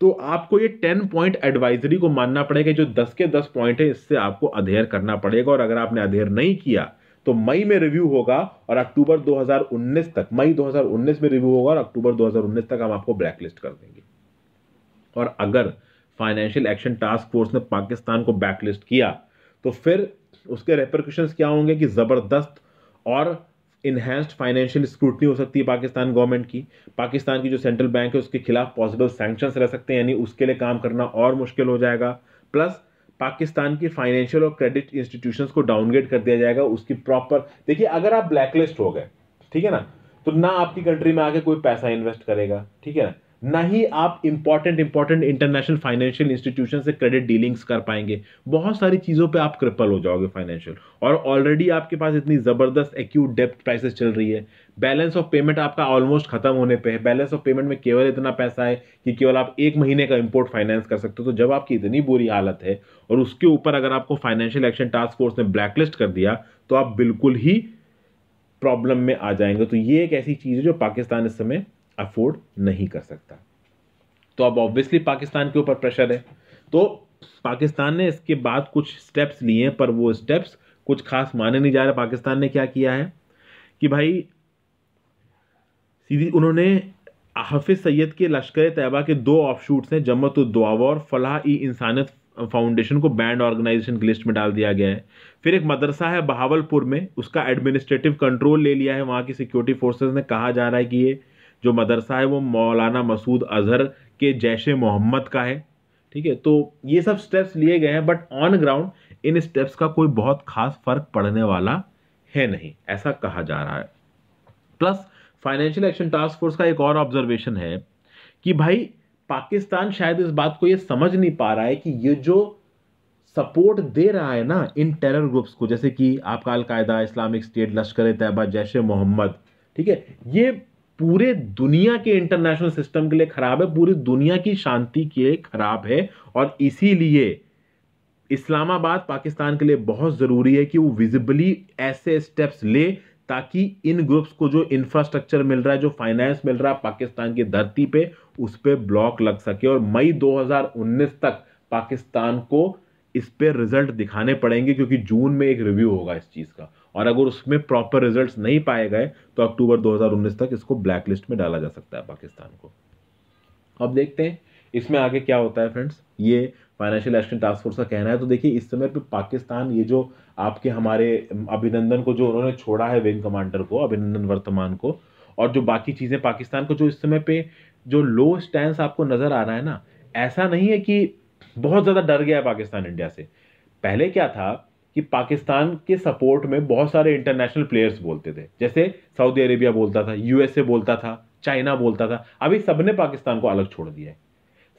तो आपको ये टेन पॉइंट एडवाइजरी को मानना पड़ेगा जो दस के दस पॉइंट है इससे आपको अधेयर करना पड़ेगा और अगर आपने अधेयर नहीं किया तो मई में रिव्यू होगा और अक्टूबर 2019 तक मई 2019 में रिव्यू होगा और अक्टूबर 2019 तक हम आपको ब्लैकलिस्ट कर देंगे और अगर फाइनेंशियल एक्शन टास्क फोर्स ने पाकिस्तान को ब्लैकलिस्ट किया तो फिर उसके रेपरक्यूशन क्या होंगे कि ज़बरदस्त और इन्हेंस्ड फाइनेंशियल स्क्रूटनी हो सकती है पाकिस्तान गवर्नमेंट की पाकिस्तान की जो सेंट्रल बैंक है उसके खिलाफ पॉसिबल सैंक्शंस रह सकते हैं यानी उसके लिए काम करना और मुश्किल हो जाएगा प्लस पाकिस्तान की फाइनेंशियल और क्रेडिट इंस्टीट्यूशंस को डाउनग्रेड कर दिया जाएगा उसकी प्रॉपर देखिए अगर आप ब्लैकलिस्ट हो गए ठीक है ना तो ना आपकी कंट्री में आके कोई पैसा इन्वेस्ट करेगा ठीक है ना ना ही आप important important international financial institution से क्रेडिट डीलिंग्स कर पाएंगे बहुत सारी चीज़ों पे आप क्रिपल हो जाओगे फाइनेंशियल और ऑलरेडी आपके पास इतनी ज़बरदस्त एक्यूट डेप्थ प्राइसेस चल रही है बैलेंस ऑफ पेमेंट आपका ऑलमोस्ट खत्म होने पे है बैलेंस ऑफ पेमेंट में केवल इतना पैसा है कि केवल आप एक महीने का इंपोर्ट फाइनेंस कर सकते हो तो जब आपकी इतनी बुरी हालत है और उसके ऊपर अगर आपको फाइनेंशियल एक्शन टास्क फोर्स ने ब्लैकलिस्ट कर दिया तो आप बिल्कुल ही प्रॉब्लम में आ जाएंगे तो ये एक ऐसी चीज़ है जो पाकिस्तान इस समय अफोर्ड नहीं कर सकता तो अब ऑब्वियसली पाकिस्तान के ऊपर प्रेशर है तो पाकिस्तान ने इसके बाद कुछ स्टेप्स लिए पर वो स्टेप्स कुछ खास माने नहीं जा रहे पाकिस्तान ने क्या किया है कि भाई सीधी उन्होंने हाफिज़ सैयद के लश्कर तैयबा के दो ऑफ शूट्स हैं जमत उद्दवा और फलाह ई इंसानियत फाउंडेशन को बैंड ऑर्गेनाइजेशन की लिस्ट में डाल दिया गया है फिर एक मदरसा है बहावलपुर में उसका एडमिनिस्ट्रेटिव कंट्रोल ले लिया है वहाँ की सिक्योरिटी फोर्सेज ने कहा जा रहा है कि ये जो मदरसा है वो मौलाना मसूद अजहर के जैश मोहम्मद का है ठीक है तो ये सब स्टेप्स लिए गए हैं बट ऑन ग्राउंड इन स्टेप्स का कोई बहुत खास फर्क पड़ने वाला है नहीं ऐसा कहा जा रहा है plus Financial action task Force का एक और ऑब्जर्वेशन है कि भाई पाकिस्तान शायद इस बात को ये समझ नहीं पा रहा है कि ये जो सपोर्ट दे रहा है ना इन टेरर ग्रुप्स को जैसे कि आपका अलकायदा इस्लामिक स्टेट लश्कर तैयबा जैश मोहम्मद ठीक है ये पूरे दुनिया के इंटरनेशनल सिस्टम के लिए खराब है पूरी दुनिया की शांति के लिए खराब है और इसीलिए इस्लामाबाद पाकिस्तान के लिए बहुत ज़रूरी है कि वो विजिबली ऐसे स्टेप्स ले ताकि इन ग्रुप्स को जो इंफ्रास्ट्रक्चर मिल रहा है जो फाइनेंस मिल रहा है पाकिस्तान की धरती पे उस पर ब्लॉक लग सके और मई 2019 तक पाकिस्तान को इस पर रिजल्ट दिखाने पड़ेंगे क्योंकि जून में एक रिव्यू होगा इस चीज़ का और अगर उसमें प्रॉपर रिजल्ट्स नहीं पाए गए तो अक्टूबर 2019 तक इसको ब्लैक लिस्ट में डाला जा सकता है पाकिस्तान को अब देखते हैं इसमें आगे क्या होता है फ्रेंड्स ये फाइनेंशियल एक्शन टास्क फोर्स का कहना है तो देखिए इस समय पर पाकिस्तान ये जो आपके हमारे अभिनंदन को जो उन्होंने छोड़ा है विंग कमांडर को अभिनंदन वर्तमान को और जो बाकी चीज़ें पाकिस्तान को जो इस समय पे जो लो स्टैंड आपको नज़र आ रहा है ना ऐसा नहीं है कि बहुत ज़्यादा डर गया है पाकिस्तान इंडिया से पहले क्या था कि पाकिस्तान के सपोर्ट में बहुत सारे इंटरनेशनल प्लेयर्स बोलते थे जैसे सऊदी अरेबिया बोलता था यूएसए बोलता था चाइना बोलता था अभी सबने पाकिस्तान को अलग छोड़ दिया है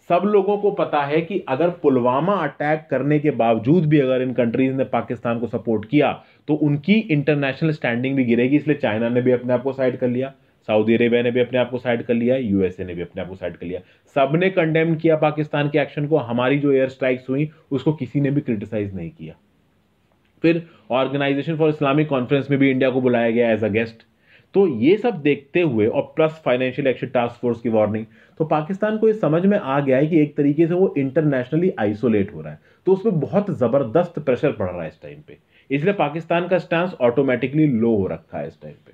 सब लोगों को पता है कि अगर पुलवामा अटैक करने के बावजूद भी अगर इन कंट्रीज ने पाकिस्तान को सपोर्ट किया तो उनकी इंटरनेशनल स्टैंडिंग भी गिरेगी इसलिए चाइना ने भी अपने आप को साइड कर लिया सऊदी अरेबिया ने भी अपने आप को साइड कर लिया यूएसए ने भी अपने आप को साइड कर लिया सब ने कंडेम किया पाकिस्तान के एक्शन को हमारी जो एयर स्ट्राइक्स हुई उसको किसी ने भी क्रिटिसाइज नहीं किया फिर ऑर्गेनाइजेशन फॉर इस्लामिक कॉन्फ्रेंस में भी इंडिया को बुलाया गया एज अ गेस्ट तो ये सब देखते हुए और plus Financial action task Force की वार्निंग तो पाकिस्तान को ये समझ में आ गया है कि एक तरीके से वो इंटरनेशनली आइसोलेट हो रहा है तो उसमें बहुत ज़बरदस्त प्रेशर पड़ रहा है इस टाइम पे इसलिए पाकिस्तान का स्टांस ऑटोमेटिकली लो हो रखा है इस टाइम पे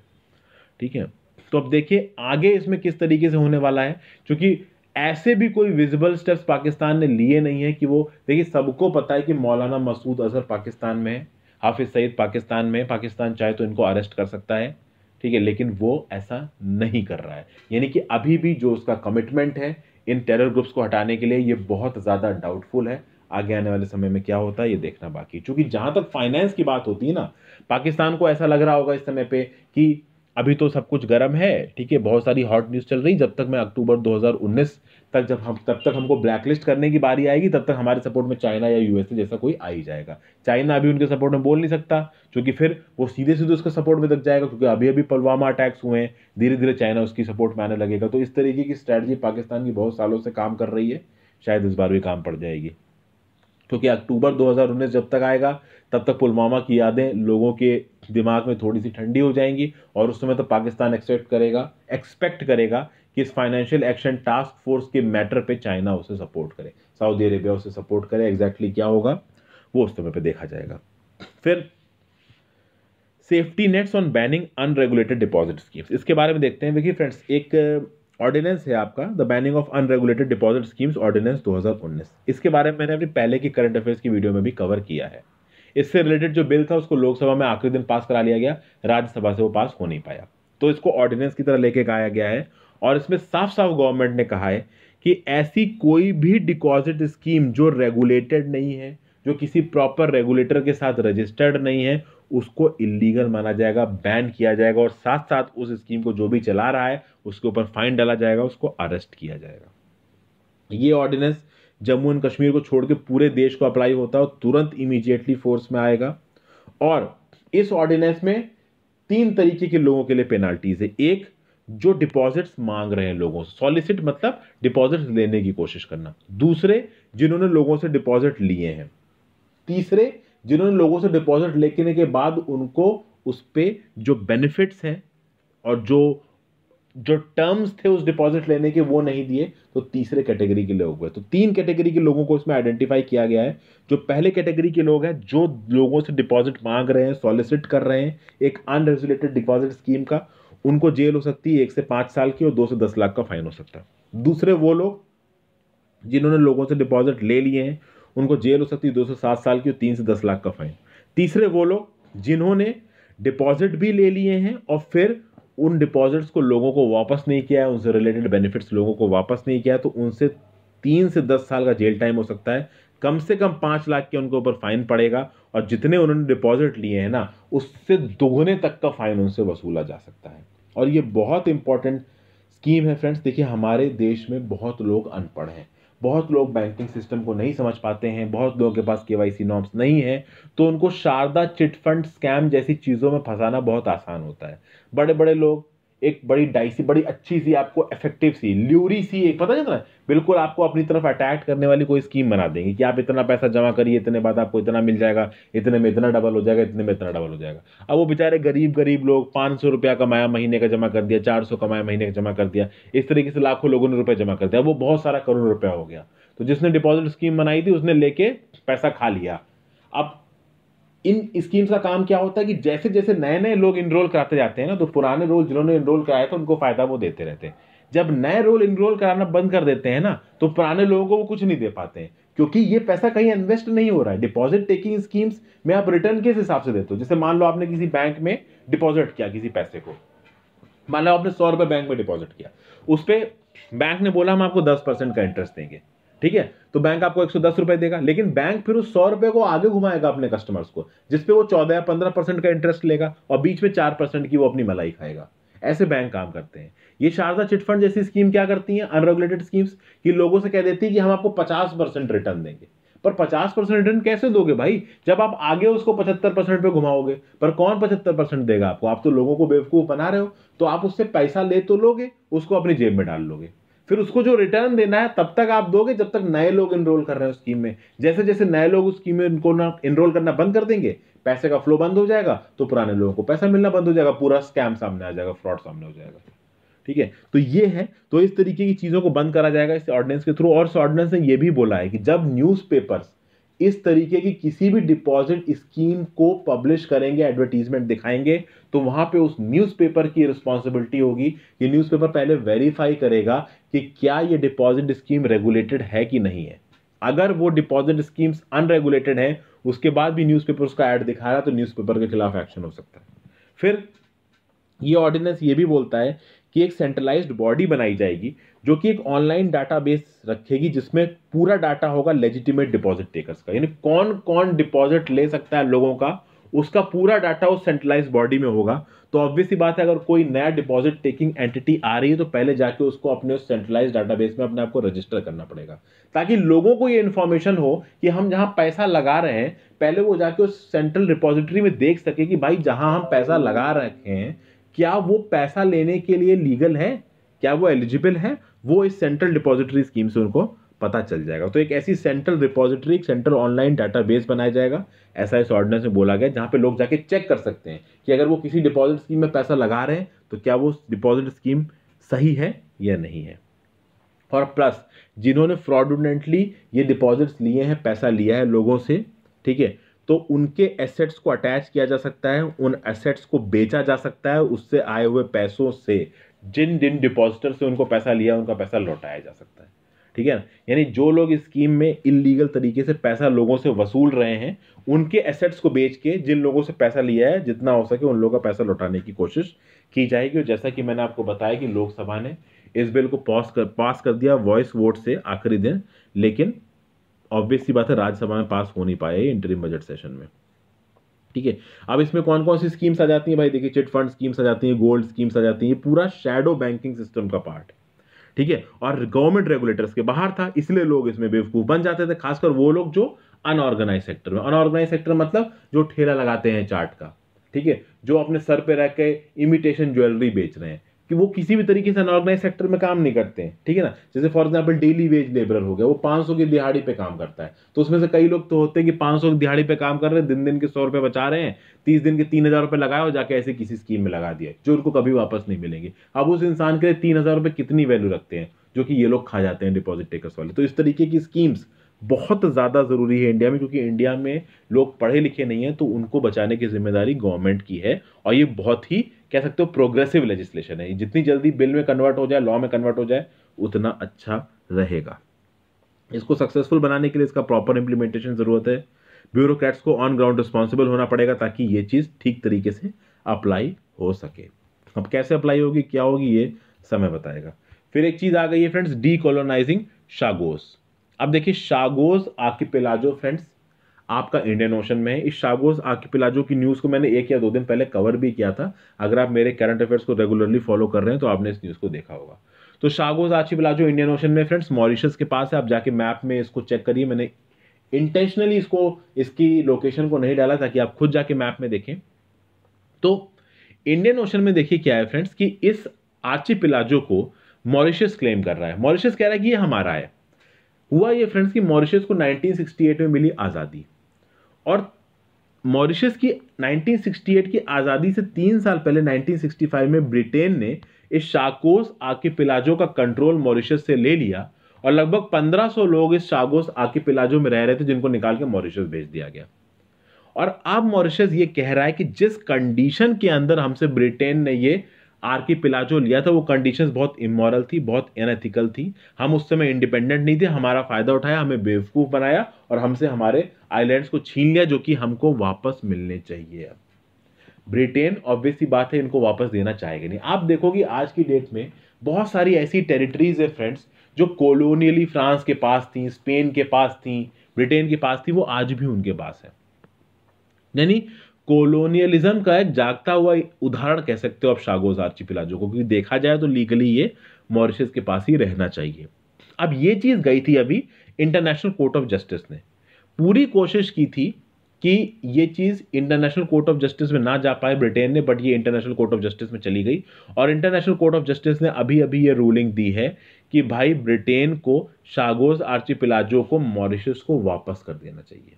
ठीक है तो अब देखिए आगे इसमें किस तरीके से होने वाला है क्योंकि ऐसे भी कोई विजिबल स्टेप्स पाकिस्तान ने लिए नहीं है कि वो देखिए सबको पता है कि मौलाना मसूद अजहर पाकिस्तान में है हाफिज़ सईद पाकिस्तान में पाकिस्तान चाहे तो इनको अरेस्ट कर सकता है ठीक है लेकिन वो ऐसा नहीं कर रहा है यानी कि अभी भी जो उसका कमिटमेंट है इन टेरर ग्रुप्स को हटाने के लिए ये बहुत ज़्यादा डाउटफुल है आगे आने वाले समय में क्या होता है ये देखना बाकी चूंकि जहां तक फाइनेंस की बात होती है ना पाकिस्तान को ऐसा लग रहा होगा इस समय पे कि अभी तो सब कुछ गर्म है ठीक है बहुत सारी हॉट न्यूज़ चल रही जब तक मैं अक्टूबर दो तक जब हम तब तक हमको ब्लैकलिस्ट करने की बारी आएगी तब तक हमारे सपोर्ट में चाइना या यूएसए जैसा कोई आ ही जाएगा चाइना अभी उनके सपोर्ट में बोल नहीं सकता क्योंकि फिर वो सीधे सीधे उसके सपोर्ट में तक जाएगा क्योंकि अभी अभी पुलवामा अटैक्स हुए हैं धीरे धीरे चाइना उसकी सपोर्ट में आने लगेगा तो इस तरीके की स्ट्रैटेजी पाकिस्तान की बहुत सालों से काम कर रही है शायद इस बार भी काम पड़ जाएगी क्योंकि अक्टूबर 2019 जब तक आएगा तब तक पुलवामा की यादें लोगों के दिमाग में थोड़ी सी ठंडी हो जाएंगी और उस समय तो पाकिस्तान एक्सेप्ट करेगा एक्सपेक्ट करेगा कि इस फाइनेंशियल एक्शन टास्क फोर्स के मैटर पे चाइना उसे सपोर्ट करे सऊदी अरेबिया उसे सपोर्ट करे एग्जैक्टली exactly क्या होगा वो उस समय पे देखा जाएगा फिर safety nets on banning unregulated deposit schemes इसके बारे में देखते हैं देखिए फ्रेंड्स एक ऑर्डिनेंस है आपका the banning of unregulated deposit schemes ordinance 2019 इसके बारे में मैंने अपनी पहले की करंट अफेयर्स की वीडियो में भी कवर किया है इससे रिलेटेड जो बिल था उसको लोकसभा में आखिरी दिन पास करा लिया गया राज्यसभा से वो पास हो नहीं पाया तो इसको ऑर्डिनेंस की तरह लेके आया गया है और इसमें साफ साफ गवर्नमेंट ने कहा है कि ऐसी कोई भी डिपॉजिट स्कीम जो रेगुलेटेड नहीं है जो किसी प्रॉपर रेगुलेटर के साथ रजिस्टर्ड नहीं है उसको इलीगल माना जाएगा बैन किया जाएगा और साथ साथ उस स्कीम को जो भी चला रहा है उसके ऊपर फाइन डाला जाएगा उसको अरेस्ट किया जाएगा ये ऑर्डिनेंस जम्मू एंड कश्मीर को छोड़ के पूरे देश को अप्लाई होता है तुरंत इमीजिएटली फोर्स में आएगा और इस ऑर्डिनेंस में तीन तरीके के लोगों के लिए पेनाल्टीज है एक जो डिपॉजिट्स मांग रहे हैं लोगों से सॉलिसिट मतलब डिपॉजिट लेने की कोशिश करना दूसरे जिन्होंने लोगों से डिपॉजिट लिए हैं तीसरे जिन्होंने लोगों से डिपॉजिट लेने के बाद उनको उस पर जो बेनिफिट्स हैं और जो जो टर्म्स थे उस डिपॉजिट लेने के वो नहीं दिए तो तीसरे कैटेगरी के लोग हुए तो तीन कैटेगरी के लोगों को इसमें आइडेंटिफाई किया गया है जो पहले कैटेगरी के लोग हैं जो लोगों से डिपॉजिट मांग रहे हैं सॉलिसिट कर रहे हैं एक अनरेगुलेटेड डिपॉजिट स्कीम का उनको जेल हो सकती है एक से पाँच साल की और दो से दस लाख का फाइन हो सकता है दूसरे वो लोग जिन्होंने लोगों से डिपॉजिट ले लिए हैं उनको जेल हो सकती है दो सात साल की और तीन से दस लाख का फाइन तीसरे वो लोग जिन्होंने डिपॉजिट भी ले लिए हैं और फिर उन डिपॉजिट्स को लोगों को वापस नहीं किया है उनसे रिलेटेड बेनिफिट्स लोगों को वापस नहीं किया तो उनसे तीन से दस साल का जेल टाइम हो सकता है कम से कम पाँच लाख के उनके ऊपर फाइन पड़ेगा और जितने उन्होंने डिपॉजिट लिए हैं ना उससे दोगुने तक का फाइन उनसे वसूला जा सकता है और ये बहुत इंपॉर्टेंट स्कीम है फ्रेंड्स देखिए हमारे देश में बहुत लोग अनपढ़ हैं बहुत लोग बैंकिंग सिस्टम को नहीं समझ पाते हैं बहुत लोगों के पास के वाई नॉर्म्स नहीं है तो उनको शारदा चिटफंड स्कैम जैसी चीज़ों में फंसाना बहुत आसान होता है बड़े बड़े लोग एक बड़ी डाइसी बड़ी अच्छी सी आपको इफेक्टिव सी ल्यूरी सी एक पता चलता है बिल्कुल आपको अपनी तरफ अटैक करने वाली कोई स्कीम बना देंगे कि आप इतना पैसा जमा करिए इतने बाद आपको इतना मिल जाएगा इतने में इतना डबल हो जाएगा इतने में इतना डबल हो जाएगा अब वो बेचारे गरीब गरीब लोग पाँच सौ रुपया कमाया महीने का जमा कर दिया चार सौ कमाया महीने का जमा कर दिया इस तरीके से लाखों लोगों ने रुपये जमा कर दिया वो बहुत सारा करोड़ रुपया हो गया तो जिसने डिपॉजिट स्कीम बनाई थी उसने लेके पैसा खा लिया अब इन स्कीम्स का काम क्या होता है कि जैसे जैसे नए नए लोग इनरोल कराते जाते हैं ना तो पुराने रोल जिन्होंने इनरोल कराया था उनको फ़ायदा वो देते रहते हैं जब नए रोल इनरोल कराना बंद कर देते हैं ना तो पुराने लोगों को वो कुछ नहीं दे पाते हैं क्योंकि ये पैसा कहीं इन्वेस्ट नहीं हो रहा है डिपॉजिट टेकिंग स्कीम्स में आप रिटर्न किस हिसाब से देते हो जैसे मान लो आपने किसी बैंक में डिपॉजिट किया किसी पैसे को मान लो आपने सौ रुपये बैंक में डिपॉजिट किया उस पर बैंक ने बोला हम आपको दस परसेंट का इंटरेस्ट देंगे ठीक है तो बैंक आपको एक सौ देगा लेकिन बैंक फिर उस सौ रुपए को आगे घुमाएगा अपने कस्टमर्स को जिसपे वो चौदह या पंद्रह परसेंट का इंटरेस्ट लेगा और बीच में चार परसेंट की वो अपनी मलाई खाएगा ऐसे बैंक काम करते हैं ये शारदा चिटफंड जैसी स्कीम क्या करती है अनरेगुलेटेड स्कीम्स कि लोगों से कह देती है कि हम आपको पचास परसेंट रिटर्न देंगे पर 50 परसेंट रिटर्न कैसे दोगे भाई जब आप आगे उसको 75 परसेंट पे घुमाओगे पर कौन 75 परसेंट देगा आपको आप तो लोगों को बेवकूफ़ बना रहे हो तो आप उससे पैसा ले तो लोगे उसको अपनी जेब में डाल लोगे फिर उसको जो रिटर्न देना है तब तक आप दोगे जब तक नए लोग इनरोल कर रहे हैं स्कीम में जैसे जैसे नए लोग उस स्कीम में इनको ना इनरोल करना बंद कर देंगे पैसे का फ्लो बंद हो जाएगा तो पुराने लोगों को पैसा मिलना बंद हो जाएगा पूरा स्कैम सामने आ जाएगा फ्रॉड सामने हो जाएगा ठीक है तो ये है तो इस तरीके की चीज़ों को बंद करा जाएगा इस ऑर्डिनेंस के थ्रू और इस ऑर्डिनेंस ने यह भी बोला है कि जब न्यूज़पेपर्स इस तरीके की किसी भी डिपॉजिट स्कीम को पब्लिश करेंगे एडवर्टीजमेंट दिखाएंगे तो वहां पे उस न्यूज़पेपर की रिस्पॉन्सिबिलिटी होगी कि न्यूज़पेपर पहले वेरीफाई करेगा कि क्या ये डिपॉजिट स्कीम रेगुलेटेड है कि नहीं है अगर वो डिपॉजिट स्कीम्स अनरेगुलेटेड हैं उसके बाद भी न्यूज़पेपर उसका ऐड दिखा रहा तो न्यूज़पेपर के खिलाफ एक्शन हो सकता है फिर ये ऑर्डिनेंस ये भी बोलता है कि एक सेंट्रलाइज्ड बॉडी बनाई जाएगी जो कि एक ऑनलाइन डाटाबेस रखेगी जिसमें पूरा डाटा होगा लेजिटिमेट डिपॉजिट टेकर्स का यानी कौन कौन डिपॉजिट ले सकता है लोगों का उसका पूरा डाटा उस सेंट्रलाइज बॉडी में होगा तो ऑब्वियस ही बात है अगर कोई नया डिपॉजिट टेकिंग एंटिटी आ रही है तो पहले जाके उसको अपने उस सेंट्रलाइज डाटाबेस में अपने आप को रजिस्टर करना पड़ेगा ताकि लोगों को ये इन्फॉर्मेशन हो कि हम जहाँ पैसा लगा रहे हैं पहले वो जाके उस सेंट्रल रिपोजिटरी में देख सके कि भाई जहाँ हम पैसा लगा रखे हैं क्या वो पैसा लेने के लिए लीगल है क्या वो एलिजिबल है वो इस सेंट्रल डिपॉजिटरी स्कीम से उनको पता चल जाएगा तो एक ऐसी central depository central online database बनाया जाएगा ऐसा इस ऑर्डिनेंस में बोला गया जहाँ पे लोग जाके चेक कर सकते हैं कि अगर वो किसी डिपॉजिट स्कीम में पैसा लगा रहे हैं तो क्या वो डिपॉजिट स्कीम सही है या नहीं है और प्लस जिन्होंने फ्रॉडुडेंटली ये डिपॉजिट्स लिए हैं पैसा लिया है लोगों से ठीक है तो उनके एसेट्स को अटैच किया जा सकता है उन एसेट्स को बेचा जा सकता है उससे आए हुए पैसों से जिन जिन डिपॉजिटर से उनको पैसा लिया उनका पैसा लौटाया जा सकता है ठीक है ना यानी जो लोग स्कीम में इलीगल तरीके से पैसा लोगों से वसूल रहे हैं उनके एसेट्स को बेच के जिन लोगों से पैसा लिया है जितना हो सके उन लोगों का पैसा लौटाने की कोशिश की जाएगी और जैसा कि मैंने आपको बताया कि लोकसभा ने इस बिल को पास कर पास कर दिया वॉइस वोट से आखिरी दिन लेकिन ऑब्वियसली बात है राज्यसभा में पास हो नहीं पाए इंटरिम बजट सेशन में ठीक है अब इसमें कौन कौन सी स्कीम्स आ जाती हैं भाई देखिए चिट फंड स्कीम्स आ जाती हैं गोल्ड स्कीम्स आ जाती हैं पूरा शेडो बैंकिंग सिस्टम का पार्ट ठीक है और गवर्नमेंट रेगुलेटर्स के बाहर था इसलिए लोग इसमें बेवकूफ बन जाते थे खासकर वो लोग जो अनऑर्गेनाइज सेक्टर में अनऑर्गेनाइज सेक्टर मतलब जो ठेला लगाते हैं चार्ट का ठीक है जो अपने सर पे रह के इमिटेशन ज्वेलरी बेच रहे हैं कि वो किसी भी तरीके से अनऑर्गेनाइज सेक्टर में काम नहीं करते हैं ठीक है ना जैसे for example daily wage labour हो गया वो सौ की दिहाड़ी पे काम करता है तो उसमें से कई लोग तो होते हैं कि सौ की दिहाड़ी पे काम कर रहे हैं दिन दिन के सौ रुपये बचा रहे हैं तीस दिन के तीन हज़ार रुपये लगाए और जाके ऐसे किसी स्कीम में लगा दिया जो उनको कभी वापस नहीं मिलेंगे अब उस इंसान के लिए तीन हज़ार रुपये कितनी वैल्यू रखते हैं जो कि ये लोग खा जाते हैं डिपॉजिट टेकर्स वाले तो इस तरीके की स्कीम्स बहुत ज़्यादा ज़रूरी है इंडिया में क्योंकि इंडिया में लोग पढ़े लिखे नहीं हैं तो उनको बचाने की जिम्मेदारी गवर्नमेंट की है और ये बहुत ही कह सकते हो प्रोग्रेसिव लेजिस्लेशन है जितनी जल्दी बिल में कन्वर्ट हो जाए लॉ में कन्वर्ट हो जाए उतना अच्छा रहेगा इसको सक्सेसफुल बनाने के लिए इसका प्रॉपर इंप्लीमेंटेशन ज़रूरत है ब्यूरोक्रेट्स को ऑन ग्राउंड रिस्पॉन्सिबल होना पड़ेगा ताकि ये चीज़ ठीक तरीके से अप्लाई हो सके अब कैसे अप्लाई होगी क्या होगी ये समय बताएगा फिर एक चीज़ आ गई है फ्रेंड्स डीकोलोनाइजिंग शागोस अब देखिए शागोस आकिपेलाजो फ्रेंड्स आपका इंडियन ओशन में है इस शागोज पिलाजो की न्यूज़ को मैंने एक या दो दिन पहले कवर भी किया था अगर आप मेरे करंट अफेयर्स को रेगुलरली फॉलो कर रहे हैं तो आपने इस न्यूज़ को देखा होगा तो शागोज आचिपिलाजो इंडियन ओशन में फ्रेंड्स मॉरिशस के पास है आप जाके मैप में इसको चेक करिए मैंने इंटेंशनली इसको इसकी लोकेशन को नहीं डाला ताकि आप खुद जाके मैप में देखें तो इंडियन ओशन में देखिए क्या है फ्रेंड्स कि इस आची पिलाजो को मॉरिशस क्लेम कर रहा है मॉरिशस कह रहा है कि ये हमारा है हुआ ये फ्रेंड्स कि मॉरिशस को 1968 में मिली आज़ादी और मॉरिशस की 1968 की आज़ादी से तीन साल पहले 1965 में ब्रिटेन ने इस शाकोस आके पिलाजो का कंट्रोल मॉरिशस से ले लिया और लगभग 1500 लोग इस शागोस आके पिलाजो में रह रहे थे जिनको निकाल के मॉरिशस भेज दिया गया और अब मॉरिशस ये कह रहा है कि जिस कंडीशन के अंदर हमसे ब्रिटेन ने ये आर के पिला जो लिया था वो कंडीशंस बहुत इमोरल थी बहुत अनएथिकल थी हम उस समय इंडिपेंडेंट नहीं थे हमारा फ़ायदा उठाया हमें बेवकूफ़ बनाया और हमसे हमारे आइलैंड्स को छीन लिया जो कि हमको वापस मिलने चाहिए अब ब्रिटेन ऑब्वियसली बात है इनको वापस देना चाहेगा नहीं आप देखोगे आज की डेट में बहुत सारी ऐसी टेरिटरीज है फ्रेंड्स जो कॉलोनियली फ्रांस के पास थी स्पेन के पास थी ब्रिटेन के पास थी वो आज भी उनके पास है यानी कोलोनियलिज्म का एक जागता हुआ उदाहरण कह सकते हो आप शागोज आर्ची पिलाजो को क्योंकि देखा जाए तो लीगली ये मॉरिशस के पास ही रहना चाहिए अब ये चीज़ गई थी अभी इंटरनेशनल कोर्ट ऑफ जस्टिस ने पूरी कोशिश की थी कि ये चीज़ इंटरनेशनल कोर्ट ऑफ जस्टिस में ना जा पाए ब्रिटेन ने बट ये इंटरनेशनल कोर्ट ऑफ जस्टिस में चली गई और इंटरनेशनल कोर्ट ऑफ जस्टिस ने अभी अभी ये रूलिंग दी है कि भाई ब्रिटेन को शागोज आर्ची पिलाजो को मॉरिशस को वापस कर देना चाहिए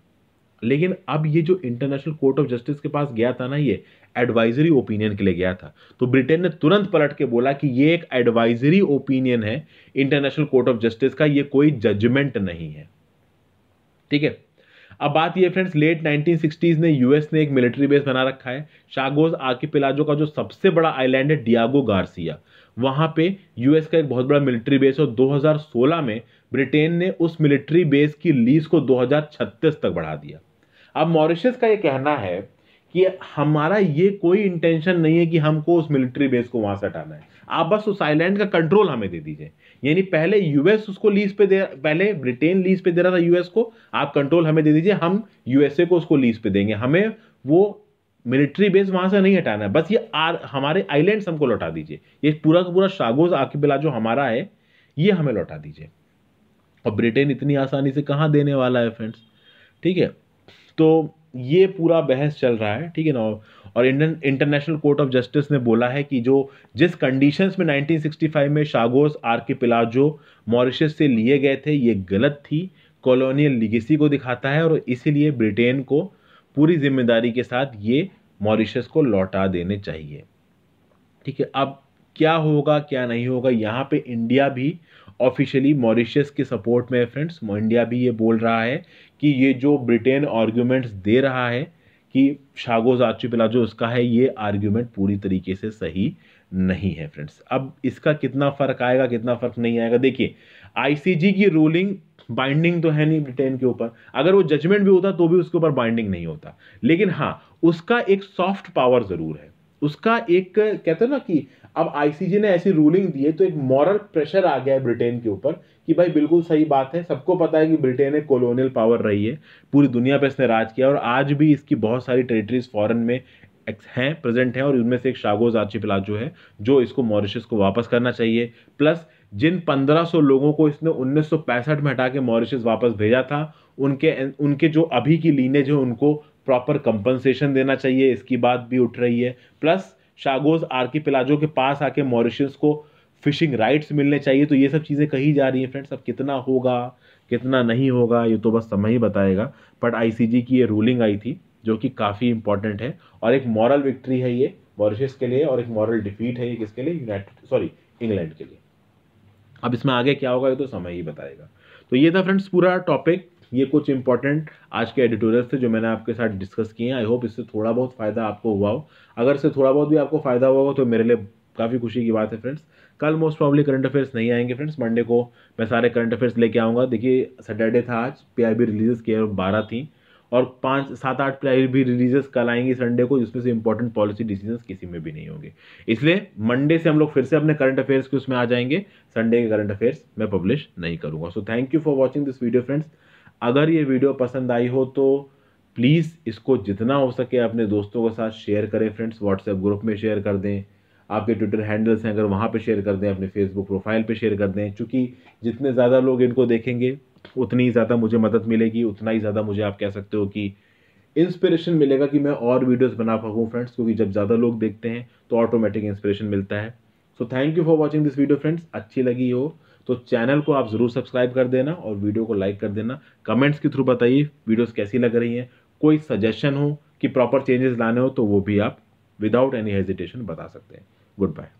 लेकिन अब ये जो इंटरनेशनल कोर्ट ऑफ जस्टिस के पास गया था ना ये एडवाइजरी ओपिनियन के लिए गया था तो ब्रिटेन ने तुरंत पलट के बोला कि ये एक एडवाइजरी ओपिनियन है इंटरनेशनल कोर्ट ऑफ जस्टिस का ये कोई जजमेंट नहीं है ठीक है अब बात ये फ्रेंड्स लेट 1960s ने यूएस ने एक मिलिट्री बेस बना रखा है शागोज आके पिलाजो का जो सबसे बड़ा आइलैंड है डियागो गार्सिया वहां पे यूएस का एक बहुत बड़ा मिलिट्री बेस है 2016 में ब्रिटेन ने उस मिलिट्री बेस की लीज को 2036 तक बढ़ा दिया अब मॉरिशस का ये कहना है कि हमारा ये कोई इंटेंशन नहीं है कि हमको उस मिलिट्री बेस को वहां से हटाना है आप बस उस आइलैंड का कंट्रोल हमें दे दीजिए यानी पहले यूएस उसको लीज पे दे पहले ब्रिटेन लीज पे दे रहा था यूएस को आप कंट्रोल हमें दे दीजिए हम यूएसए को उसको लीज पे देंगे हमें वो मिलिट्री बेस वहां से नहीं हटाना है बस ये आर हमारे आइलैंड हमको लौटा दीजिए ये पूरा का पूरा शागोज आकिबिला जो हमारा है ये हमें लौटा दीजिए और ब्रिटेन इतनी आसानी से कहाँ देने वाला है फ्रेंड्स ठीक है तो ये पूरा बहस चल रहा है ठीक है ना और Indian International court of Justice ने बोला है कि जो जिस कंडीशंस में 1965 में शागोस आर के पिलाजो मॉरिशस से लिए गए थे ये गलत थी कॉलोनियल लिगेसी को दिखाता है और इसीलिए ब्रिटेन को पूरी जिम्मेदारी के साथ ये मॉरिशस को लौटा देने चाहिए ठीक है अब क्या होगा क्या नहीं होगा यहाँ पे इंडिया भी ऑफिशियली मॉरिशियस के सपोर्ट में है फ्रेंड्स इंडिया भी ये बोल रहा है कि ये जो ब्रिटेन आर्ग्यूमेंट्स दे रहा है कि शागोज पिला जो उसका है ये आर्ग्यूमेंट पूरी तरीके से सही नहीं है फ्रेंड्स अब इसका कितना फ़र्क आएगा कितना फ़र्क नहीं आएगा देखिए आईसीजी की रूलिंग बाइंडिंग तो है नहीं ब्रिटेन के ऊपर अगर वो जजमेंट भी होता तो भी उसके ऊपर बाइंडिंग नहीं होता लेकिन हाँ उसका एक सॉफ्ट पावर ज़रूर है उसका एक कहते हैं ना कि अब आईसीजी ने ऐसी रूलिंग दी है तो एक मॉरल प्रेशर आ गया है ब्रिटेन के ऊपर कि भाई बिल्कुल सही बात है सबको पता है कि ब्रिटेन एक कॉलोनियल पावर रही है पूरी दुनिया पर इसने राज किया और आज भी इसकी बहुत सारी टेरिटरीज फॉरन में हैं प्रेजेंट हैं और उनमें से एक शागोज आर्ची आर्चिपिलाजो है जो इसको मॉरिशस को वापस करना चाहिए प्लस जिन 1500 लोगों को इसने 1965 में हटा के मॉरिशस वापस भेजा था उनके उनके जो अभी की लीनेज है उनको प्रॉपर कंपनसेशन देना चाहिए इसकी बात भी उठ रही है प्लस शागोज के पिलाजो के पास आके मॉरिशस को फिशिंग राइट्स मिलने चाहिए तो ये सब चीज़ें कही जा रही हैं फ्रेंड्स अब कितना होगा कितना नहीं होगा ये तो बस समय ही बताएगा बट आईसीजी की ये रूलिंग आई थी जो कि काफ़ी इंपॉर्टेंट है और एक मॉरल विक्ट्री है ये मॉरिशस के लिए और एक मॉरल डिफीट है ये किसके लिए यूनाइटेड सॉरी इंग्लैंड के लिए अब इसमें आगे क्या होगा ये तो समय ही बताएगा तो ये था फ्रेंड्स पूरा टॉपिक ये कुछ इंपॉर्टेंट आज के एडिटोरियल थे जो मैंने आपके साथ डिस्कस किए हैं आई होप इससे थोड़ा बहुत फ़ायदा आपको हुआ हो अगर इससे थोड़ा बहुत भी आपको फ़ायदा हुआ हो तो मेरे लिए काफ़ी खुशी की बात है फ्रेंड्स कल मोस्ट प्रॉब्ली करंट अफेयर्स नहीं आएंगे फ्रेंड्स मंडे को मैं सारे करंट अफेयर्स लेके आऊँगा देखिए सैटरडे था आज पी आई बी रिलीजेस की बारह थी और पाँच सात आठ पी आई भी रिलीजेस कल आएंगी संडे को जिसमें से इंपॉर्टेंट पॉलिसी डिसीजन किसी में भी नहीं होंगे इसलिए मंडे से हम लोग फिर से अपने करंट अफेयर्स के उसमें आ जाएंगे संडे के करंट अफेयर्स मैं पब्लिश नहीं करूँगा so thank you for watching this video friends अगर ये वीडियो पसंद आई हो तो प्लीज़ इसको जितना हो सके अपने दोस्तों के साथ शेयर करें फ्रेंड्स व्हाट्सएप ग्रुप में शेयर कर दें आपके ट्विटर हैंडल्स हैं अगर वहाँ पे शेयर कर दें अपने फेसबुक प्रोफाइल पे शेयर कर दें क्योंकि जितने ज़्यादा लोग इनको देखेंगे उतनी ही ज़्यादा मुझे मदद मिलेगी उतना ही ज़्यादा मुझे आप कह सकते हो कि इंस्पिरेशन मिलेगा कि मैं और वीडियोस बना पाऊँ फ्रेंड्स क्योंकि जब ज़्यादा लोग देखते हैं तो ऑटोमेटिक इंस्पिरेशन मिलता है so thank you for watching this video friends अच्छी लगी हो तो चैनल को आप ज़रूर सब्सक्राइब कर देना और वीडियो को लाइक कर देना कमेंट्स के थ्रू बताइए वीडियोस कैसी लग रही हैं कोई सजेशन हो कि प्रॉपर चेंजेस लाने हो तो वो भी आप विदाउट एनी हेजिटेशन बता सकते हैं गुड बाय